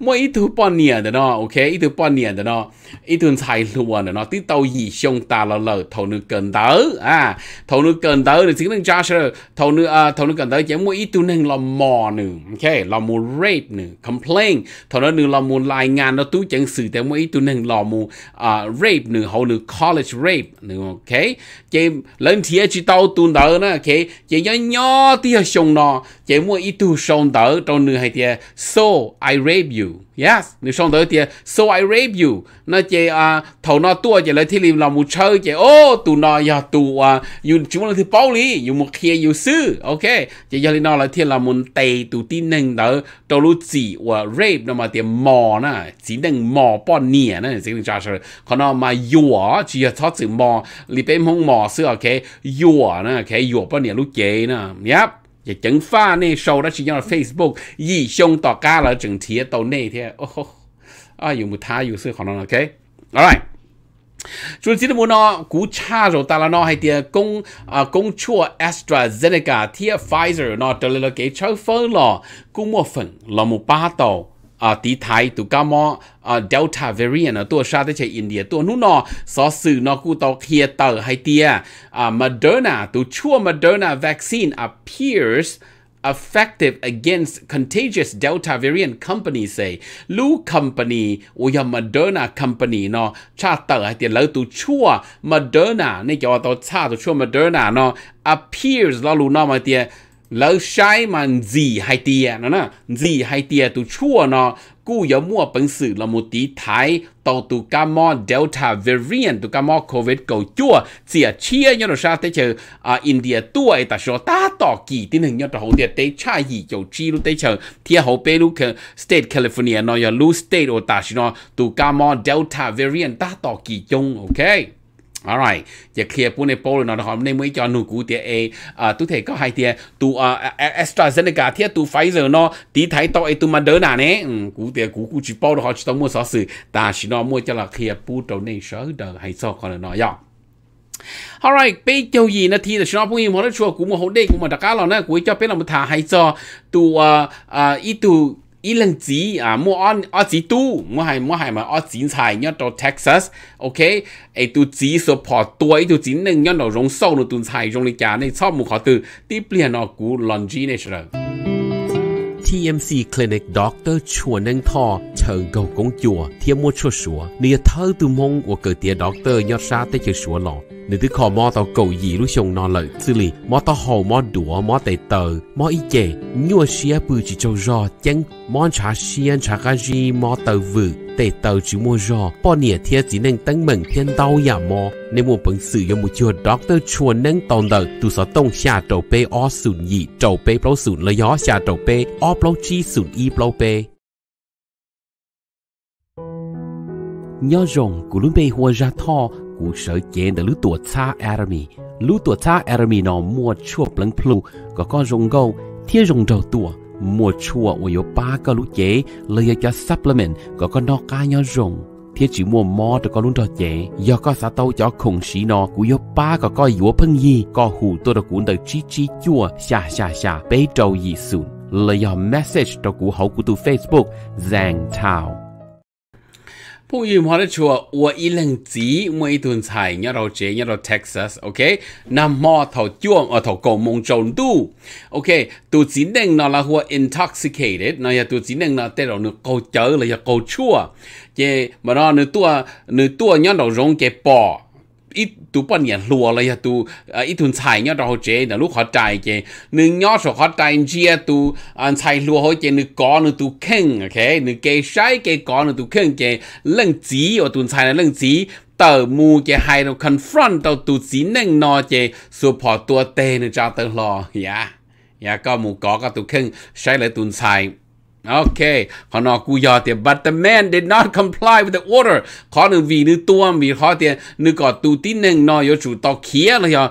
มั่วอีทุปอนเนียเนาะโอเคอีทุปอนเนียเนาะอีทุนชายล้วนเนาะที่เตาหยีชงตาเราเลยเท่านึกเกินเต๋ออ่าเท่านึกเกินเต๋อหรือสิ่งนึงจ้าเชอเท่านึกอ่าเท่านึกเกินเต๋อจะมั่วอีทุนหนึ่งเราหมอหนึ่งโอเคเรามู rape หนึ่ง complain เท่านั้นหนึ่งเรามูรายงานเราตู้จังสื่อแต่มั่วอีทุนหนึ่งเรามูอ่า rape หนึ่งเขาหนึ่ง college rape ok chế lần thì chỉ tao tuôn đỡ nữa ok chế nhỏ nhỏ thì xong nó chế mua ít tu xong đỡ trong nửa hay thì so I rape you yes นี่ช่องเตียว so I rape you นั่นเจ้าถั่วนอตัวเจ้เลยที่ริมเรามูเชอร์เจ้าโอ้ตัวนอยาตัวอยู่ชิมวันที่ปอลีอยู่มุกเฮียอยู่ซื้อโอเคเจ้าเลยนอเลยที่เรามนเตยตัวที่หนึ่งเดอรตัวรู้จีว่า rape นัมาเตียมอน่ะจีหนึ่งมอป้อนเนี่ยนีหนึ่งจ้าเชอร์เขานอมาหยัวชี้ทอดสื่อมอลีเป็นห้องมอเสื้อโอเคหยัวน่ะโอเคหยัวป้อนเนี่ยรู้เจ้น่ะเนี่ย也整发呢，手了使用了 Facebook，义兄到家了，整天到那天哦，啊，有没他有事可能 OK，All right。主要今天我呢，股差咗，但係呢係啲公啊公出 AstraZeneca、T Pfizer 呢，得嚟了幾抽分咯，公莫分，老冇霸道。à tí thái tụ delta variant ở tua sa tới chạy India tua nút nó so sự Moderna tụ chua Moderna vaccine appears effective against contagious Delta variant company say Lu company or your Moderna company no charter at the lotu chua Moderna ne cho to cha to chua Moderna no appears la lu no ma lỡ sai mà gì hay tia nó nè gì hay tia tu chua nó cú yếu mua bằng sự là một tí thái tàu tu ca mo delta variant tu ca mo covid cầu chua chỉ chia nhau rồi sao thế chờ à india tuổi ta cho ta tỏ kỳ tin hình nhau ta hậu tiệt tế cha gì kiểu chi lúc tế chờ thì hậu bê lúc state california nó yếu lúc state ở ta số nó tu ca mo delta variant ta tỏ kỳ chung ok Alright, giờ kia bún này bố họ nên mới cho nụ cú tiệt e à có hai tiệt tu à, à, à, AstraZeneca tiệt tu Pfizer nó tí thấy to e tu mà đỡ cú tiệt cú cú chỉ bố họ tao mua sọ sự ta chỉ nó mua cho là kia bún đầu này sớ đờ hay sao còn nó dọc Alright, bây giờ gì nè thì chúng ta cũng nhìn một chút cũng một hôm đề cũng một đặc cá rồi nè, cuối cho bên là một thả hay cho tu à à ít tu ý lần chỉ à mua on ở chỉ tu mua hay mua hay mà ở chỉ xài nhớ cho Texas ok ai tu chỉ support tuổi tu chỉ nên nhớ nó rong sâu nó tu xài rong lịch này sau một họ từ tiếp liền nó cú longi này rồi TMC Clinic Doctor Chuan Nang Tho chờ gầu công chùa thiên mua chua sủa nếu thơ từ mong của cử tiệt doctor nhớ Sa, tới chữ sủa lọ nếu từ khó mò tao cầu gì lúc xong nó lợi xử lý mò tao hồ mò đũa mò tệ tờ mò y chè nhua xia bự chỉ châu rò chăng mò trà xia trà gà gì mò tờ vự tế tàu chỉ mua rõ, bỏ nỉa thiết chỉ nên tăng mệnh thiên đau giả mò, nên một bằng sự dùng một chùa doctor chùa nâng tồn đời, tụ sở tông xa trầu bê o sùn nhị, trầu bê bó sùn lợi gió xa trầu bê, o bó chi sùn y bó bê. Nhớ rộng của lúc bê hùa ra thò, của sở chế đã lưu tùa cha Arami. Lưu tùa cha Arami nó mua chuộc bằng plu, có con rộng gâu, thiết rộng rầu tùa, mùa chua ủi yếu ba cái lũ chế lấy cho supplement có con nó cá nhau rồng thế chỉ mua mò cho con luôn đó chế do có sao tàu cho khủng sĩ nó của yếu ba có coi yếu phân gì có hủ tôi đó cũng được chi chi chua xà xà xà bế trâu gì sùn lấy message cho cụ hậu của tôi Facebook zhang tao 不语话的说，我一人只每一顿菜，你到这，你到 Texas，OK？那么头姜啊头高蒙中度，OK？都只能那啦或 intoxicated，那也都只能那带到你高酒了也高ชั่ว，这么那你多你多你到容给包。tu bao à, nhiêu lúa rồi tu ít tuần xài nhau đâu chế là lúc họ chạy chế nương nhau số họ chạy chia tu à, anh xài lúa họ chế nương có tu khen ok à, nương cái sai cái có nương tu khen chế lăng chỉ ở tuần xài là lăng chỉ tờ mù chế hay đâu confront đâu tu chỉ nâng nó chế support tua tê nương cho tờ lo yeah yeah có mù có có tu khen sai lại tuần xài Okay, ขอนอกูยอเตีย but the man did not comply with the order ขอหนึ่งวีนึงตัวมีขอเตียนึงกอตูที่หนึ่งนอยชูต่อเขียเลยยอ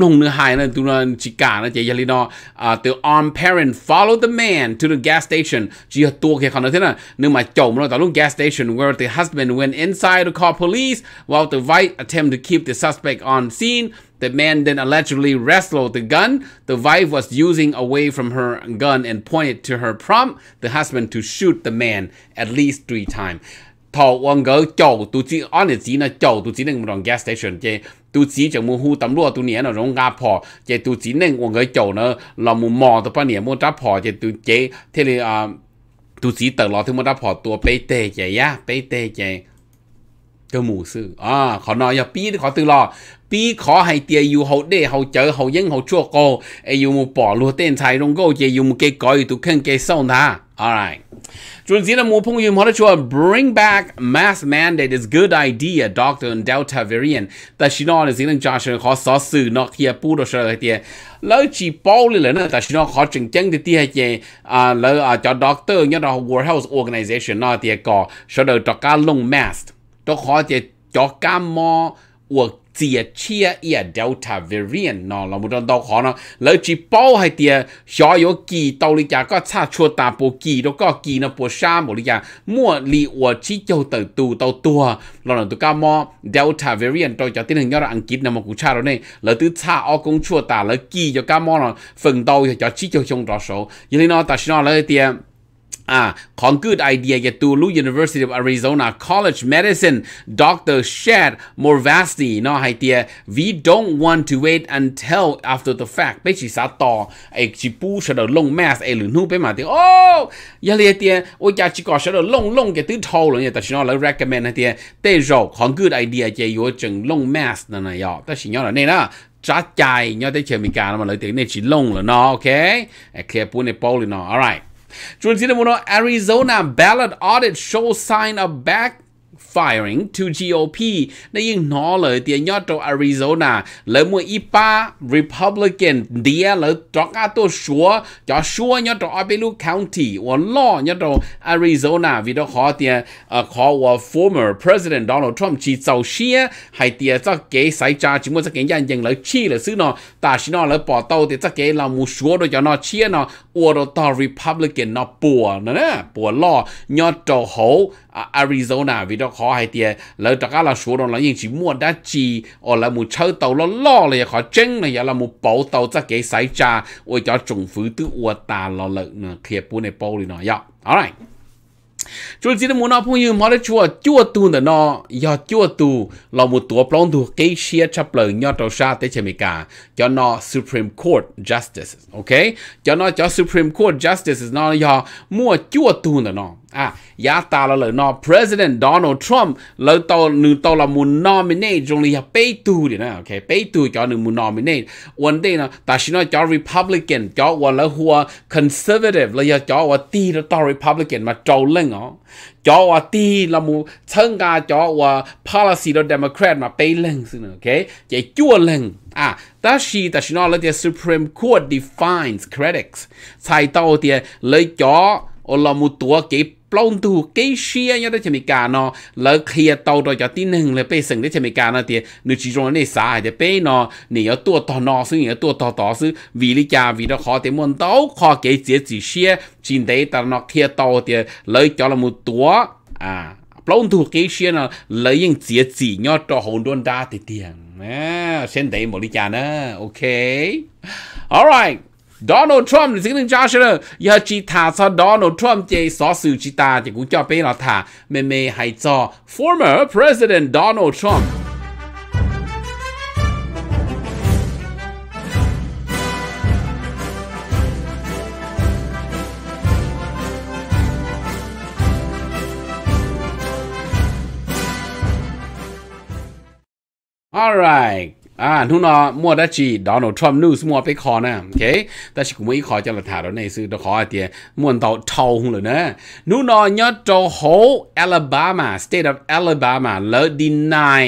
นงนึงหายนะตัวนชิกานะเจยลีนออ่า uh, the armed parent followed the man to the gas station จีตัวเขียขอนอเทนะนึงมาจมแล้วต่อลุง gas station where the husband went inside to call police while the wife attempted to keep the suspect on scene The man then allegedly wrestled the gun the wife was using away from her gun and pointed to her prompt the husband to shoot the man at least three times. Thọ wong gỡ chầu tu chỉ on it chỉ là chầu tu chỉ nên một gas station chứ tu chỉ chẳng muốn hu tấm lúa tu nhẹ nó rong ga phò chứ tu chỉ nên wong gỡ chầu nó là mù mò tu pa nhẹ muốn tráp phò chứ tu chế thế là à, tu chỉ tự lo thứ muốn tráp phò tua bê tê chứ ya bê tê chứ lo khó hay yêu yêu yêu yêu hậu hậu hậu hậu cô bỏ luôn nha Alright, Bring back mask mandate is good idea. Doctor and Delta variant，但是呢，只能加上可所需呢，佢補到上嚟啲。lấy chỉ bao lì lên ta xin khó à chỉnh chân thì tia gì à lấy à cho doctor nhớ đó World Health Organization nó tia có sau đó cho cá lông mask đó khó chỉ cho cá mò uổng chia chia ia delta variant nó là một trong đó khó nó lỡ chỉ bao hay tia xóa yếu kỳ tàu lý giả có xa chua tà bộ kỳ đó có kỳ na bộ xa bộ lý giả mua lý ua chi châu tử tù tàu tùa là nó tụ ca mò delta variant tôi cho tin hình nhau là ăn kít nằm một cụ cha đó này lỡ tứ xa o cũng chua tà lỡ kỳ cho ca mò nó phần tàu cho chi châu trong đó số như thế nó ta xin nó lỡ tia À, Ah, conclude idea tu Tulu University of Arizona College Medicine Dr. Shad Morvasti nó hay tia we don't want to wait until after the fact bé chỉ sao? to ai chỉ pu sẽ được long mass ai lưng nu bé mà tia oh giờ này tia ôi cha chỉ có sẽ được long long cái thứ thâu rồi nha ta chỉ nó là recommend tia tê rồi conclude idea ya yo chừng long mass này nè yo ta chỉ nhớ là nè đó trả chạy nhớ tới chơi mình cả mà lợi tiền này chỉ long là nó ok clear pu này paul alright chúng ta Julian Arizona ballot audit show sign of back firing to GOP na yung nó lời tiền nhớ trong Arizona lời mua ba Republican dia lời trong cả tổ số cho số nhớ trong Abelu County và lo nhớ trong Arizona vì đó khó tiền ờ, khó và former President Donald Trump chỉ giàu xia hay tiền cho cái sai cha chỉ muốn cho cái nhân dân lời chi là xứ nó ta chỉ nó lời bỏ tàu thì cho cái là một số đó cho nó chia nó 我都到 Republican 那波呢呢，波老要找好啊 Arizona 为了好海点，然后大家啦说了，人是莫得记，哦，然后抽到了老了也好整了，也然后报道再给谁家，我叫政府都我打了了呢，可以不能包里那样，All right。chú chỉ muốn nói phun như mà để chúa chúa tu nữa nó do chúa tu là một tổ plong tu cái xe chấp lời nhau trâu sa tới chế cả cho nó Supreme Court Justice ok cho nó cho Supreme Court Justice nó do mua chúa tu nữa nó à giá ta là lời nó president donald trump lời tàu nữ tàu là muốn nominate trong lý bay tu đi nè ok bay tu cho nữ muốn nominate one day nó ta xin nó cho republican cho qua là hua conservative là cho qua ti là tàu republican mà trâu lên ó cho qua ti là muốn thân cả cho qua policy là democrat mà bay lên xin ok chạy chua lên à ta xin ta xin nó là the supreme court defines critics sai tàu thì lời cho 我老母多给 plong tu cái xia nhớ đó chỉ mình cả nó lỡ kia tàu rồi cho tin hưng là bây sừng đấy chỉ mình cả nó thì nữ chỉ trong này xa thì bây nó nè ở tua tàu nó xứ nè tua tàu tàu xứ vì lý cha vì đó khó thì muốn tàu khó cái chỉ chỉ xia chỉ đấy ta nó kia tàu thì lỡ cho là một tua à plong tu cái xia nó lỡ những chỉ chỉ nhớ cho hồn đôn đa thì tiền nè xem đấy một lý cha nữa ok alright Donald Trump thì xin cho sẽ giờ chỉ thả cho Donald Trump chỉ xóa xử chỉ ta thì cũng cho bé là thả mẹ mẹ hay cho former President Donald Trump All right. อ่าทุนนอมัวดัจีดอนอทรัมนิวส์มัวไปคอนะ โอเคแต่ชิคุมอีคอจะหลักฐานเราในซื้อตะขออเตียมววเตาเทาหงเลยนะนู่นอยอดโจโฮแอลบามา สเตทออฟ a l ลบามาแล้ว deny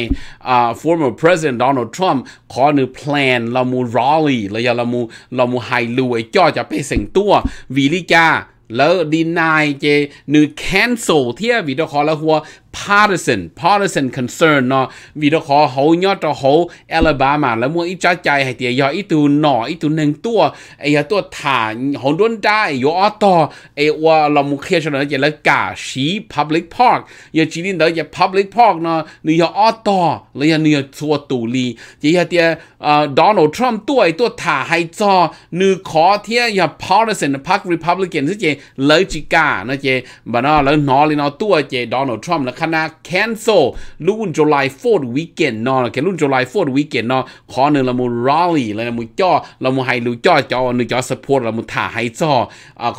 uh, f o r m อ r p ประธานดอน o n a l d t r ม m ขอหนึ่งแผน n เรามูรอลลี่แล้วยาามูเรามูไฮลูไอจ่อจะไปเส่งตัววีลิกาแล้วดีนายเจนึ่งแคนโซเทียวิดคอละหัว partisan partisan concern nó vì đó khó hậu nhớ cho hậu Alabama là muốn ít trái chạy hay thì do ít tu nọ ít tu nâng tua ấy là tua thả hậu đốn ra ấy do to ấy qua là một khi cho nó chỉ là cả sĩ public park giờ chỉ đến đó giờ public park nó nếu do ở to lấy giờ nếu tua tù lì chỉ là thì ờ, Donald Trump tua ấy tua thả hay cho nếu khó thì giờ partisan park Republican thì chỉ lấy chỉ cả nó chỉ mà nó lấy nó lấy nó tua chỉ Donald Trump là คณะ cancel รุ่น July 4 weekend นอนแค่รุ่น July 4 weekend นอนขอหนึ่งละมู rally เลยละมูจ่อละมูไฮรูจ่อจอหนึ่งจ่อ support ละมูถ่าไฮจ่อ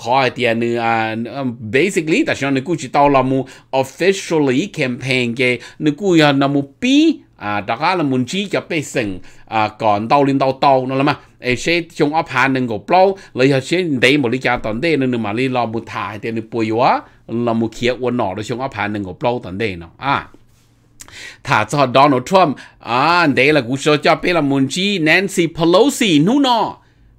ขอไอเดียหนึ่ง basically แต่ฉันนึกกูจิตเอาละมู officially campaign เกนึกกูอยันละมูปี อ่าดักละมุนจีจะไปสิ่งอ่าก่อนเตาลินเตาเตานั่นละมั้ยไอ้เช่ชงอภานหนึ่งก็เปล่าเลยเช่เดย์บริการตอนเดย์หนึ่งมาลีรอมุถ่ายเตียหนึ่งป่วยวะ là một khía của nó đó chúng áp hàng nâng của bao tận đây nó à thà cho Donald Trump à đây là cú cho bé là Nancy Pelosi nu nó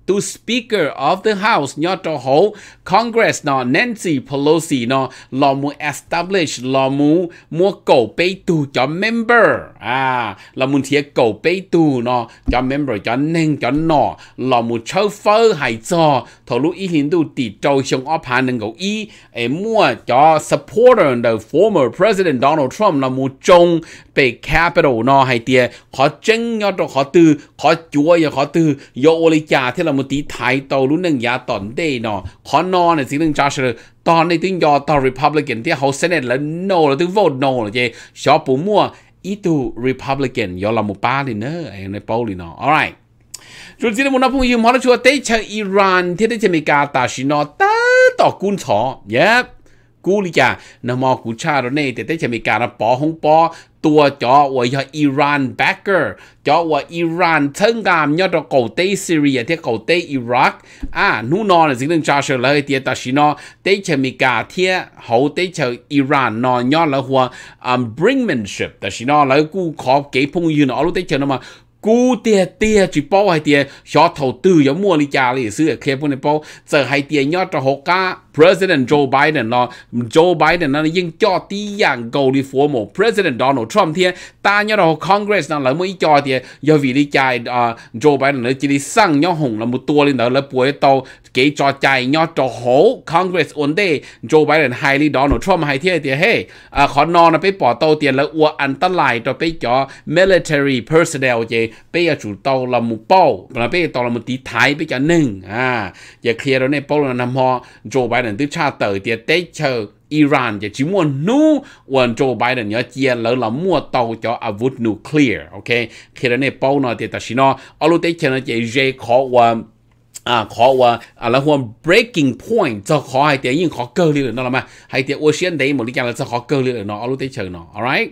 to Speaker of the House nhỏ cho hậu Congress nó Nancy Pelosi nó là mu establish là mu mua cầu bê tu cho member à ah, là muốn thiệt cầu bê tu nó cho member cho nên cho nó là mu cho hay cho thổ lúc ý hiện đủ tỷ châu xong áp hàng nâng cầu ý ấy mua cho supporter the former president Donald Trump là một trong bề capital nó hay tiền khó chân nhau cho khó tư khó chúa ya khó tư yo ô lý cha thế là một tí thái tàu lúc nâng giá tổn đề nó khó nó này chỉ nâng cho sự tòn này tiếng do tàu Republican thì hậu Senate là no là tiếng vote no là gì shop mua ít tu Republican yo là một ba đi nữa này bao đi nó alright rồi thì một năm phong yêu mà nó chưa tới chơi Iran thì tới chơi Mỹ cả ta chỉ nó ta tỏ cún chó, yep cú lý cả, nó mò cú cha rồi này thì tới chơi Mỹ cả nó bỏ không bỏ tua cho của cho Iran backer cho của Iran thân cảm nhớ cho cầu tây Syria thì cầu tây Iraq à nu nó là đừng cho sơ lời thì ta xin nó tây chơi Mỹ cả thì hậu tây chơi Iran nó nhớ là hòa um, bringmanship, ta xin nó là cú khó kế phong yêu nó lúc tây chơi nó mà กูเตียเตียจีป้อไอเตียชอตเท่าตื้อยมัวลิจาเลยซื้อเคปุ่นในป้อเจอไอเตียยอดจะหกก้า President Joe Biden 咯，Joe Biden 呢應叫啲人高啲 formal President Donald Trump 天，但係到 Congress 呢，那麼一叫啲，要為你解啊 ờ, Joe Biden 呢，這裡上要紅那麼多咧，那不會到幾作解要做好 Congress on day Joe Biden 係你 Donald Trump 係天啲嘿，啊可能呢被報道啲咧，我安得嚟到被叫 ờ, military personnel 嘅，被要做到那麼包，嗱被到那麼啲睇被叫能啊，也 à. clear 到呢包啦，那麼 Joe Biden。Biden tức cha tờ tiệt tế chờ Iran chỉ chỉ muốn nu quân Joe Biden nhớ chia lỡ là mua tàu cho à vút nuclear ok khi đó này bao nó thì ta xin nó ở lúc tế chờ nó chỉ dễ khó quân à khó quá à là hôm breaking point cho khó hay tiếng nhưng khó cơ liệu nó là mà hay tiếng ocean đấy một cái do là cho khó cơ liệu nó ở lúc tế chờ nó alright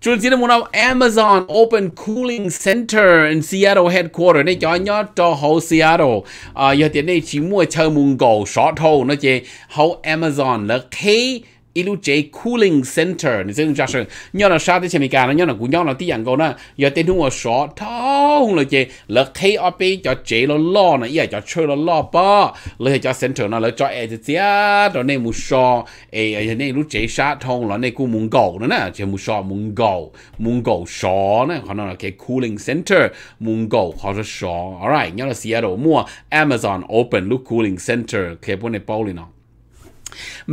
chúng Trường xin muốn Amazon Open Cooling Center in Seattle headquarters này cho nhớ cho hậu Seattle. À, giờ tiền này chỉ mua chơi mùng cầu sọt hậu nó chơi hậu Amazon là khi ilu J cooling center ni sung jasher nyo na sha de chemi ka na nyo na gu nyo na ti yang go na yo te nu so thong lo che le k o p cho chế lo lo na ya cho chơ lo lo pa le cho center na le cho e ti tia do ne mu so e ya ne lu chế sha thong lo ne ku mung go na na che mu so mung go mung go so na ko na ke cooling center mung go ko so all right nyo na sia do mo amazon open lu cooling center ke bo ne paulino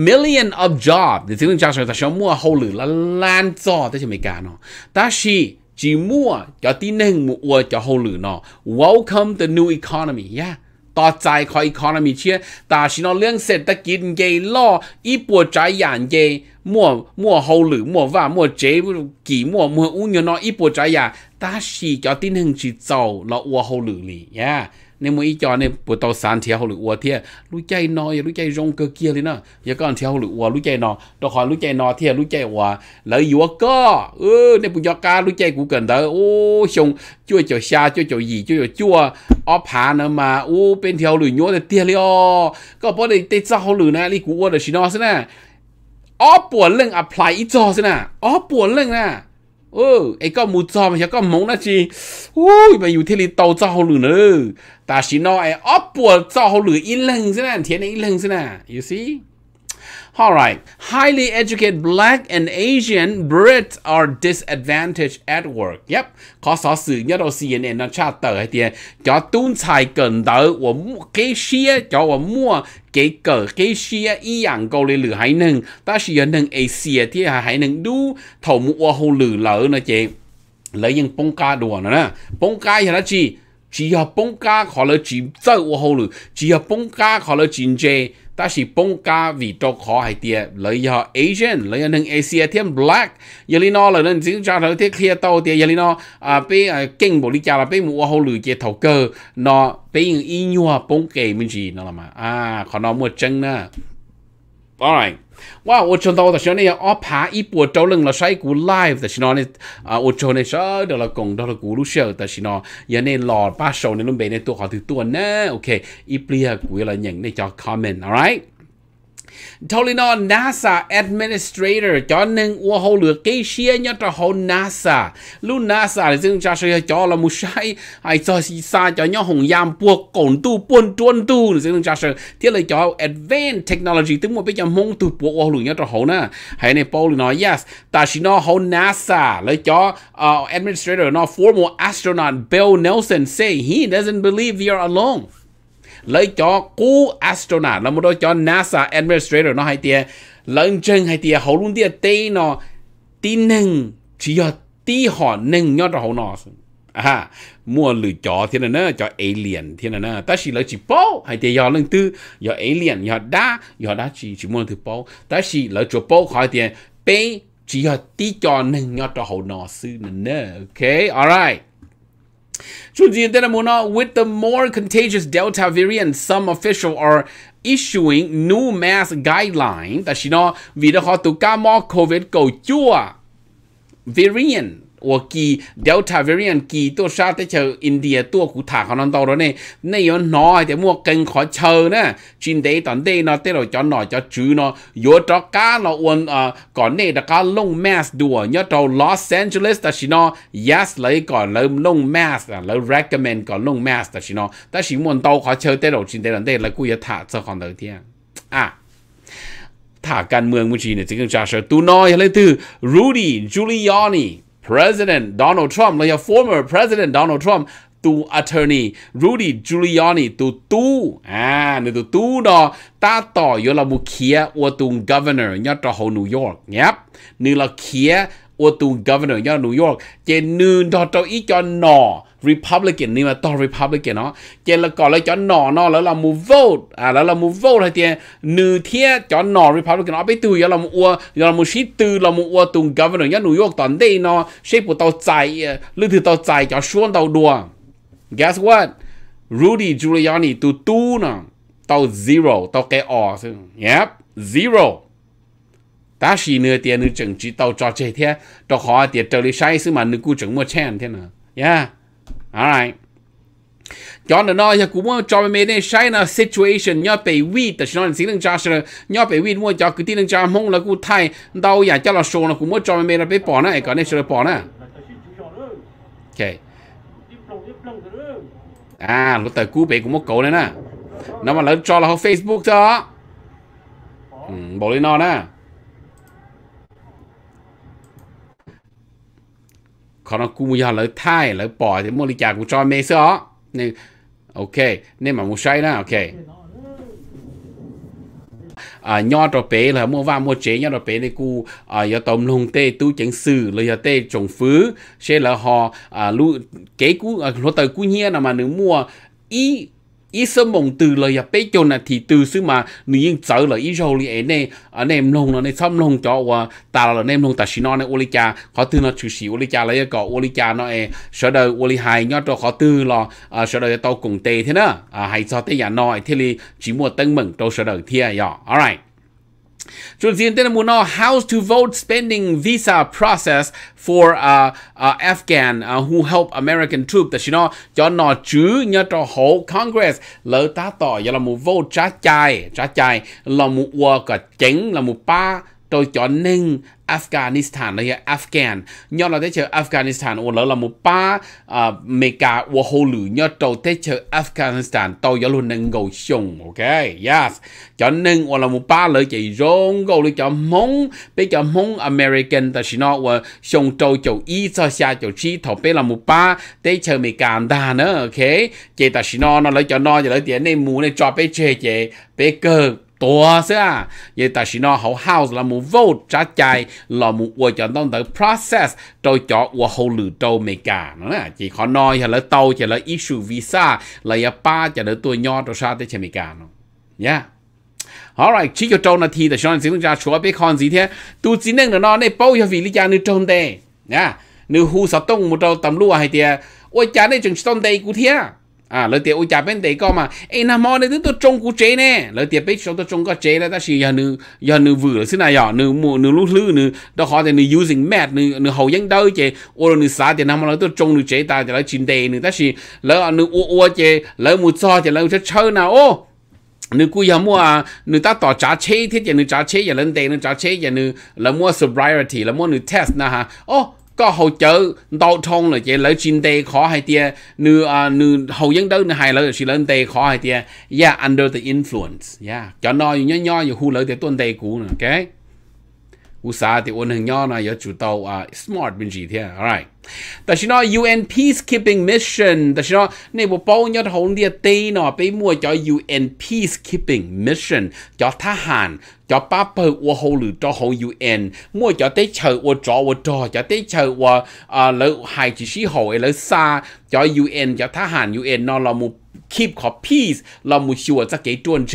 มิล m i l l i ออฟจ็อบเดี๋ยวซึ่งจ้างใช้แต่ชั่วโมงหรือละล้านจอดที่อเมริกาเนาะแต่ชีจีมั่วจะที่หนึ่งมัวจะหรือเนาะ welcome the new economy ยะต่อใจคอยอีกคอนมีเชื่อแต่ชินเรื่องเศรษฐกิจเย่ล่ออีปวดใจอย่างเย่มั่วมั่วหรือมั่วว่ามั่วเจ๊บกี่มั่วมั่วอุ้งเงินนออีปวดใจอย่างแต่ชีจะที่หนึ่งชีเจ้เราอัวหรือหรือเนี่ยในมือจอในปวดตอสารเทียวหรืออัวเทียรู้ใจนออย่ารู้ใจรงเกเกียเลยนะอย่าก้อนเทียวหรืออัวรู้ใจนอตอขอรู้ใจนอเทียรู้ใจอัวแล้วอยู่ก็ เออในปุยการู้ใจกูเกินเด้อโอ้ชงจ้วยเจ้าชาจ้วยเจ้าหยีจ้วยเจ้าจั่วอ้อผานมาโอ้เป็นเทียวหรือยัวแต่เตี้ยเลยอ๋อก็เพราะได้ต้เจ้าหรือนะนี่กูอัวเดชินอสะนะอ้อปวดเรื่อง apply อีจอสะนะอ้อปวดเรื่องนะเออไอ้ก็มูจอมันก็มงนะจีโอ้ยมาอยู่ที่ลีโตเจ้าหรือเนอะ但是呢，哎，upward you see? Alright, highly educated black and Asian Brits are disadvantaged at work. Yep, có sở sự nhất đầu CNN nó trả tờ hay tiền cho tuân tài cần đỡ của cái xe cho mua cái cờ cái xe y dạng câu lý lửa hải nâng ta sẽ nhận nâng Asia thì hải nâng đu thầu mua hồ lửa lỡ nữa chị lấy những bông ca nữa nè bông ca thì là gì 只要放假可能只走好了，只要放假可能真濟，但是放假唯獨可係啲，你又 Asian，你又能 Asia 添 Black，有啲咯，你能只揸頭啲 clear 到啲，有啲咯，啊俾誒經冇啲價啦，俾冇好累嘅頭哥，嗱俾人醫藥放假咪知，嗱嘛，啊可能冇真啦，all right。ว่าอชจนารแตอนนี้ออแพ้อีปวดเจ้าเรื่งเราใช้กูไลฟ์แต่ชันนี่อ่าอุจนารช่อเดี๋ยวเรากงเดี๋ยวเรากูรู้เชื่อแต่ชันนี่ยันนี่หลอดป้าโชว์ในลุ่มเบนในตัวขอถือตัวแน่โอเคอีเปลี่ยกูอะไรอย่างในจอคอมเมนต์ alright nói NASA Administrator cho nên ua hậu lửa kê xia nhớ cho hậu NASA Lu NASA là dưng cha sơ cho là một sai Ai cho xì xa cho nhớ hồng yam buộc cổn tu buôn tuôn tu là dưng cha sơ Thế là cho Advanced Technology tức một bây giờ mong tu buộc ua hậu lửa nhớ cho hậu nè Hãy này Paul nói yes Ta chỉ nó hậu NASA là cho ờ, Administrator nó formal astronaut Bill Nelson say he doesn't believe you're alone lấy cho cú astronaut là một đôi cho NASA administrator nó hay tia lần chân hay tia hậu luôn tia tê nó tí nâng chỉ do tí họ nâng nhau cho hậu nó à mua lựa chọn thế này nè cho alien thế này nè ta chỉ lấy chỉ bao hay tia do lần tư do alien do đá do đá chỉ chỉ mua từ bao ta chỉ lấy cho bao khỏi tia bê chỉ do tí cho nâng nhau cho hậu nó sư nè ok alright Chunji with the more contagious Delta variant, some officials are issuing new mask guidelines that you know vì đã họ to ca more COVID cầu variant 我记 Delta variant 记ตัวชาติเจออินเดียตัวกูถาเขานั่นตัวเนี่ยในย้อนน้อยแต่มัวเก่งขอเชอนะจินเดตอนเดนอเตเราจอนหน่อยจะจื้อเนาะโยตรก้าเราอวนเอ่อก่อนเนี่ยตะก้าลงแมสด่วนยอดเราลอสแอนเจลิสแต่ชินอ yes เลยก่อนเริ่มลงแมสอ่ะแล้ว recommend ก่อนลงแมสแต่ชินอแต่ชิมวนโตขอเชอเตเราจินเดตอนเดแล้วกูจะถาเจ้าของเดิมเที่ยงอ่ะถาการเมืองมุชีเนี่ยจึงจะเชิญตูน้อยเลยตือรูดี้จูลิยอนี่ President Donald Trump, là a former President Donald Trump, tu attorney Rudy Giuliani tu tu à nè tu tu đó ta tỏ yo là mu kia o tu governor nhớ cho hồ New York nhé nè là kia o tu governor nhớ New York chế nư đó cho ý cho nọ Republican nhưng mà to Republican nó cho là có lấy cho nọ nó là là mu vote à là là mu vote hay tiền nữ thế cho nọ Republican nó biết từ giờ là mu ua giờ là mu sĩ từ là mu ua tung governor nhất New York toàn đây nó sẽ bộ tàu chạy ờ, lưu thứ tàu chạy cho xuống tàu đua guess what Rudy Giuliani tu tu nè tàu zero tàu cái o yep zero ta chỉ nửa tiền nửa chừng chỉ tàu cho chạy thế tàu khó tiền tàu đi sai xứ mà nửa cú chừng mua chén thế nào yeah Alright. cho nên nó cũng cho mình nên sai là situation nhớ bị vi tại sao xin đừng cha sợ nhớ bị vi Muốn cho cứ tin đừng cho mong là cụ thay đâu nhà cho là số là cũng muốn cho mình là bị bỏ nữa. cái này sợ bỏ nữa. ok à lúc tới cú bị cũng một cổ này nè nó mà lớn cho là Facebook đó ừ, bỏ lên nó nè 可能估冇要嚟睇嚟播，就冇你家估再咩嗦？你 OK，你咪冇衰啦 OK。à nho đó bé là mua vào mua chế nho đó bé này cu à giờ tôm lông tê tu chỉnh sử là giờ tê trồng phứ sẽ là họ à lu kế cu à nó tới cu nhiên là mà mua ý ý Israel mong từ lời ya bế cho nè thì từ xứ mà nữ nhân lời ý Israel li anh em anh em nông là nên xăm nông cho và ta là anh em nông ta xin nó này oli cha khó tư nó chú xí oli cha lấy cái oli cha nó e sợ đời oli hai nhớ cho khó tư là ờ, sợ đời tao cùng tê thế nữa à hay sao tê nhà nói thế li chỉ mua tân mừng tao sợ đời thiệt ya alright Trường siguiente muốn nói, how to vote spending visa process for uh, uh, Afghan uh, who help American troops. Tại nó cho nó chứ nhớ cho hộ Congress lỡ ta, tỏ là một vote trả chai trả chai là một work cả chính là một pa tôi chọn nên Afghanistan đây là Afghan nhớ là thế chờ Afghanistan ủa lỡ là một ba à mẹ cả ủa hồ lử nhớ trâu thế chờ Afghanistan tôi nhớ luôn nên gầu sùng ok yes chọn nên ủa là một ba lỡ chỉ rong gầu lỡ chọn mong bây giờ mong American ta chỉ nói ủa sùng trâu châu y cho xa châu chi thọ bây là một ba thế chờ mẹ cả đa nữa ok chị ta chỉ nói nó lỡ chọn nó giờ lỡ tiền này mù này cho bây chơi chơi bây cơ ตัวเสียยังแต่สินอเขา house ละมูโวจ้าใจละมูอวยจนต้องเดิน process ตัวจออวเขาหรือตัวเมกาเนาะจีขอนอยจะละเตาจะละ issue visa ละยาป้าจะละตัวยอตัวชาติเชมิกาเนาะ yeah alright chỉ cho trâu là thì แต่ฉันสิ่งจะชัวร์ไปคอนสิเทียตัวจีนึงเนาะในเป้ายาวิลิจานึกจนเดเนี่ยนึกหูสะต้องมุดเราตำรวจให้เทียอวยจานึกจนจนเดกูเทีย à lợi tiệp ôi chả bên đấy có mà ấy nằm mò này tôi trông cú chế nè lợi tiệp biết chúng tôi trông có chế là ta chỉ giờ nữ giờ nữ vừa xin này giờ à, nữ mua nữ lúc lư nữ đó họ thì nữ using mat nữ nữ hậu dân đời chế ô nữ xã thì nằm mò tôi trông nữ chế ta thì lại chín đề nữ ta chỉ lỡ nữ ô ô chế lỡ mua thì lỡ chơi chơi nào ô nữ cú giờ mua à nữ ta tỏ trả chế thế thì nữ trả chế giờ lên đề nữ trả chế giờ nữ là mua sobriety là mua nữ test na ha ô có hậu chợ đầu thông là chỉ lấy chín tê khó hay tia nữ à nữ hậu dân đâu hay lấy chỉ lấy tê khó hay tia yeah under the influence yeah cho nó nhỏ nhỏ như hu lấy tia tuần tê cũ nè ok cú sa thì ôn hàng nhỏ này giờ chủ tàu à, smart bên gì thế à? alright 但是呢 UN peacekeeping mission，但是呢，你我包一好啲地呢，俾我叫 UN peacekeeping mission，叫他喊，叫八百我好 lu 到好 UN，我叫啲求我做我做，叫啲求我啊老係住時候嘅老沙，叫 UN 叫他喊 UN 呢，我冇。keep ขอ peace เรามุชัวจะเกตวนเจ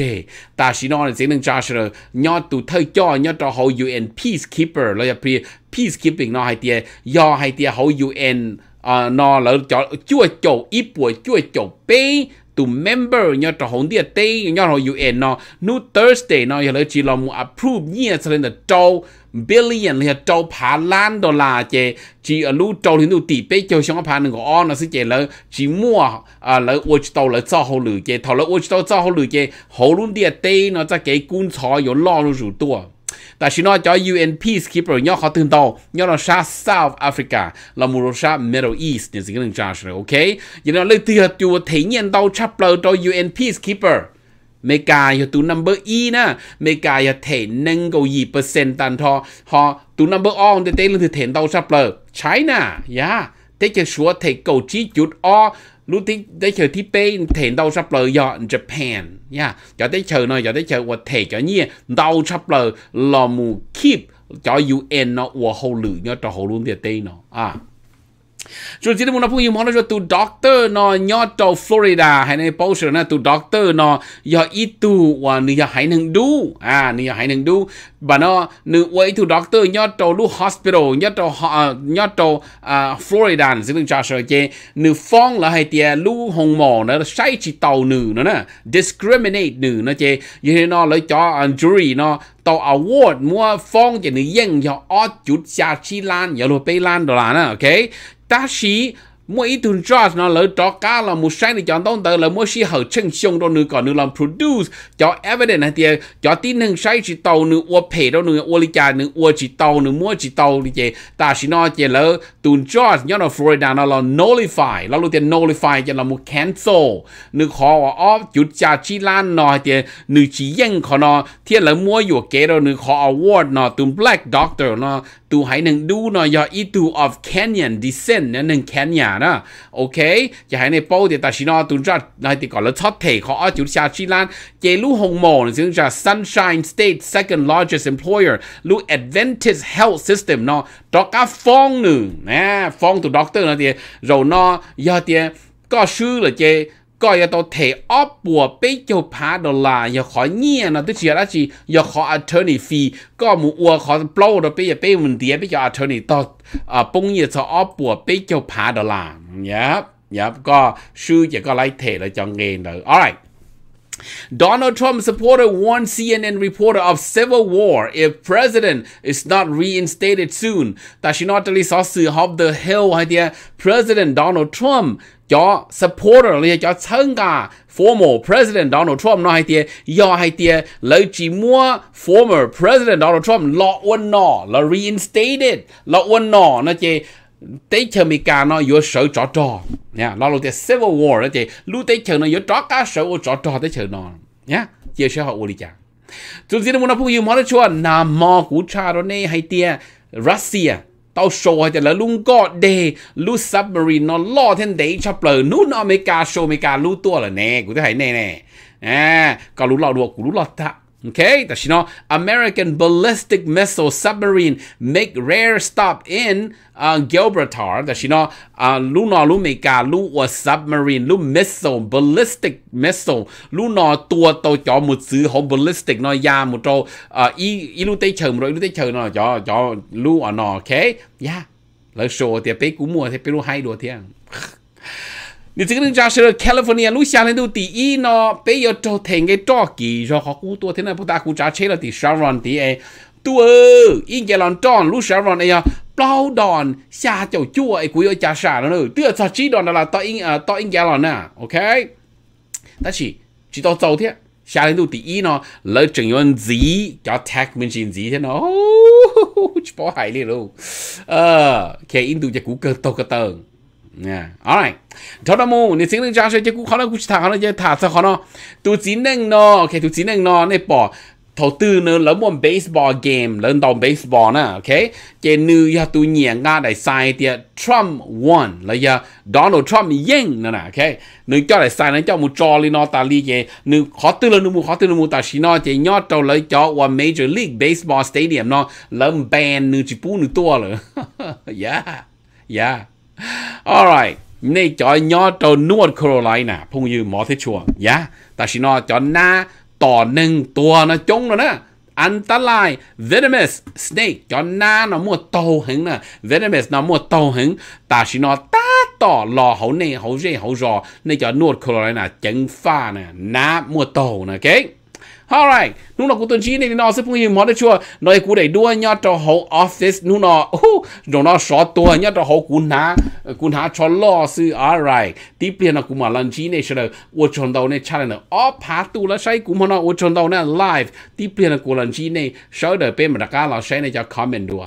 แต่ชินอนเสียงนึงจ้าเชลยอดตูเทย่อยอดเรา UN peacekeeper เราจะพี peacekeeping nó hay tia do hay tia hậu UN à ờ, nó là cho chúa chỗ ít buổi chúa chỗ pay to member nhớ cho hồn địa tây nhớ hậu UN nó nu Thursday nó giờ chỉ là một approve nhia cho nên là châu billion là châu phá lan đô la chế chỉ ở lúc châu thì nu tỷ bê châu xong phá nên có nó sẽ chế là chỉ mua à ờ, là watch tàu là cho hậu lử chế thầu là watch tàu cho hậu lử chế hậu luôn địa tây nó sẽ cái cuốn chó có lo luôn rủ tua แต่ชินอจอย UN Peacekeeper ย่อเขาตื่นโตย่อเราชา South Africa เรามูรชา Middle East เนี่ยสิ่งหนึ่งจ้าใช่โอเคยันเราเลยเตือนตัวเทียนโตชับเปล่าโต UN Peacekeeper เมกาอยู่ตัว number e นะเมกาอยู่เทนนึงกูยี่เปอร์เซ็นต์ตันทอฮอตัว number on เต้เรื่องเทนโตชับเปล่า China ย่าเต้จะชัวเทกูจีจุดอรู้ที่ได้เจอที่เป้เห็นดาวชับเลยยอดญี่ปุ่นย่าจะได้เจอหน่อยจะได้เจอว่าเทจะเนี่ยดาวชับเลยลอมูคีบจะยูเอ็นเนาะว่าเขาหลือเนาะจะเขาลุ้นเดียเต้เนาะอ่า Chú chỉ muốn nói phong món cho tu doctor nó nhỏ tàu Florida hay này bao giờ tu doctor nó giờ ít tụ và nửa giờ hãy nâng đu à nửa giờ hãy nâng đu bà nó nửa quay tu doctor nhỏ tàu lu hospital nhỏ tàu à, nhỏ tàu à, Florida xin đừng trả sợ chê nửa phong là hay tiề lu hồng mỏ nó sai chỉ tàu nửa nó nè discriminate nửa nó chê như thế nó lấy cho à, jury nó tàu award mua phong chỉ nửa dân cho ở chút xa chi lan giờ lu bay lan đó là nè ok Tashi mỗi ít tuần charge nó lỡ trọ cá là một sáng thì chọn tông tờ là mỗi si hở chân xông đó nữa còn nữa làm produce cho evidence này thì cho tin hàng sai chỉ tàu nữa ua phe đó nữa ua lý cha nữa ua chỉ tàu nữa mua chỉ tàu thì chị ta chỉ nói chị lỡ tuần charge nhớ là Florida nó là nullify nó luôn tiền nullify cho là một cancel nữa khó off chút cha chi lan nó thì nữ chỉ dân khó nó thiên là mua vừa kế đó nữa khó award nó tuần black doctor nó tu hãy nâng đu nó do ít tu of Kenyan descent nên nâng Kenya nhà ok chỉ hãy này bao thì ta chỉ nó tụi ra này thì gọi là thoát khó chúng ta chỉ lan chế lũ hồng là sunshine state second largest employer lũ adventist health system nó phong nữa phong tụi doctor nó thì rồi giờ thì có sư là chế ก็ยตัวเทออปัวไปเจ้าพาดอลลาร์อย่าขอเงี้ยนะตุเชียละจีอย่าขอ attorney fee ก็มูอัวขอปล้อไปอย่าไปมันเดียไปอย่า attorney ต่ออ่าปงเยจะออปัวไปเจ้าพาดอลลาร์ยับยับก็ชื่อจะก็ไล่เทเลยจังเงินเลย alright Donald Trump supporter warned CNN reporter of civil war if president is not reinstated soon. 但是呢，这里所สื่อ of the hill 係啲 president Donald Trump 叫 supporter 呢叫參加 former president Donald Trump 呢係啲要係啲老寂寞 former president Donald Trump 落温咯，la reinstated 落温咯，那即。tế chờ mi cả nó yếu sợ trò trò nha lo lo tế civil war đó chị lũ tế chờ nó yếu trò cá sợ ô trò trò tế chờ nó nha chia sẻ họ ô lý chàng chúng ta muốn nói phụ món chua nà mò cú cha đó này hay tia Russia tao show hay là luôn có đề lu submarine nó lo thêm đấy cho bờ nút nó America show America lu tua là nè cũng thấy nè nè à còn lu lo được cũng lu lo ta Okay, Tashino, American ballistic missile submarine make rare stop in uh, Gibraltar. Tashino, uh, luno lu meka lu wa submarine lu missile ballistic missile luno tua to cho một sự hom ballistic nó ya một trâu i ờ, i lu tây chờ rồi lu tây chờ nó cho cho lu ở nó okay ya. lỡ show thì bé cũng mua thì bé lu hay đồ thiệt 你这个人家是 California 路下来都第一呢，别要找天个着急，说好古多天那不打古扎车了，第十二万第哎，多应该让装路十二万哎呀，包段下就做哎，古要加啥了呢？第二次知道了，到应啊到应该了呢，OK，但是直到昨天。下年度第一呢，老郑元吉叫 tag 明星吉天哦，去跑海里喽，呃，看印度只谷歌多个灯。Yeah. Alright. Cho nó mu, nè xin lên trang sẽ chứ cũng khó nó cũng thả khó nó chứ thả sao khó nó. Tụ chỉ nâng nó, ok, tụ chỉ nâng nó, nè bỏ. Thầu tư nó lớn một baseball game, lớn đồng baseball nè, ok. Chê nữ ya tụ nhẹ ngã đại sai thì Trump won, là ya Donald Trump yên nè nè, ok. Nữ cho đại sai nó cho mu trò lý nó ta lý chê, nữ khó tư lớn nữ khó tư lớn ta xí nó chê nhó trâu lấy cho qua Major League Baseball Stadium nó lớn band nữ chỉ bú nữ tua rồi. yeah, yeah. Alright, nay cho nhỏ cho North Carolina, phong như mỏ thế chùa, yeah. Ta chỉ nó cho na tỏ nâng tua nó chống rồi nè. Anh ta lại venomous snake cho na nó mua tàu hứng nè, venomous nó mua tàu hứng, ta chỉ nó ta tỏ lò hậu này hậu rê hậu rò, này cho North Carolina chẳng pha nè, na mua tàu nè, okay? Alright, nu nó cũng tuần chi này nó sẽ phun hình món đấy chua. Nói cú để đua nhá cho hậu office nu nó, uh, rồi nó xóa tua nhá cho hậu cũng há, cũng há cho lo sư. Alright, tiếp liền nó cú mà lần chi này sẽ là ô chọn đầu này chả là nó, ó phá tu là sai cú mà nó ô chọn đầu này live. Tiếp liền nó cũng lần chi này, sẽ đó bên mà đặt cá là sẽ này cho comment đùa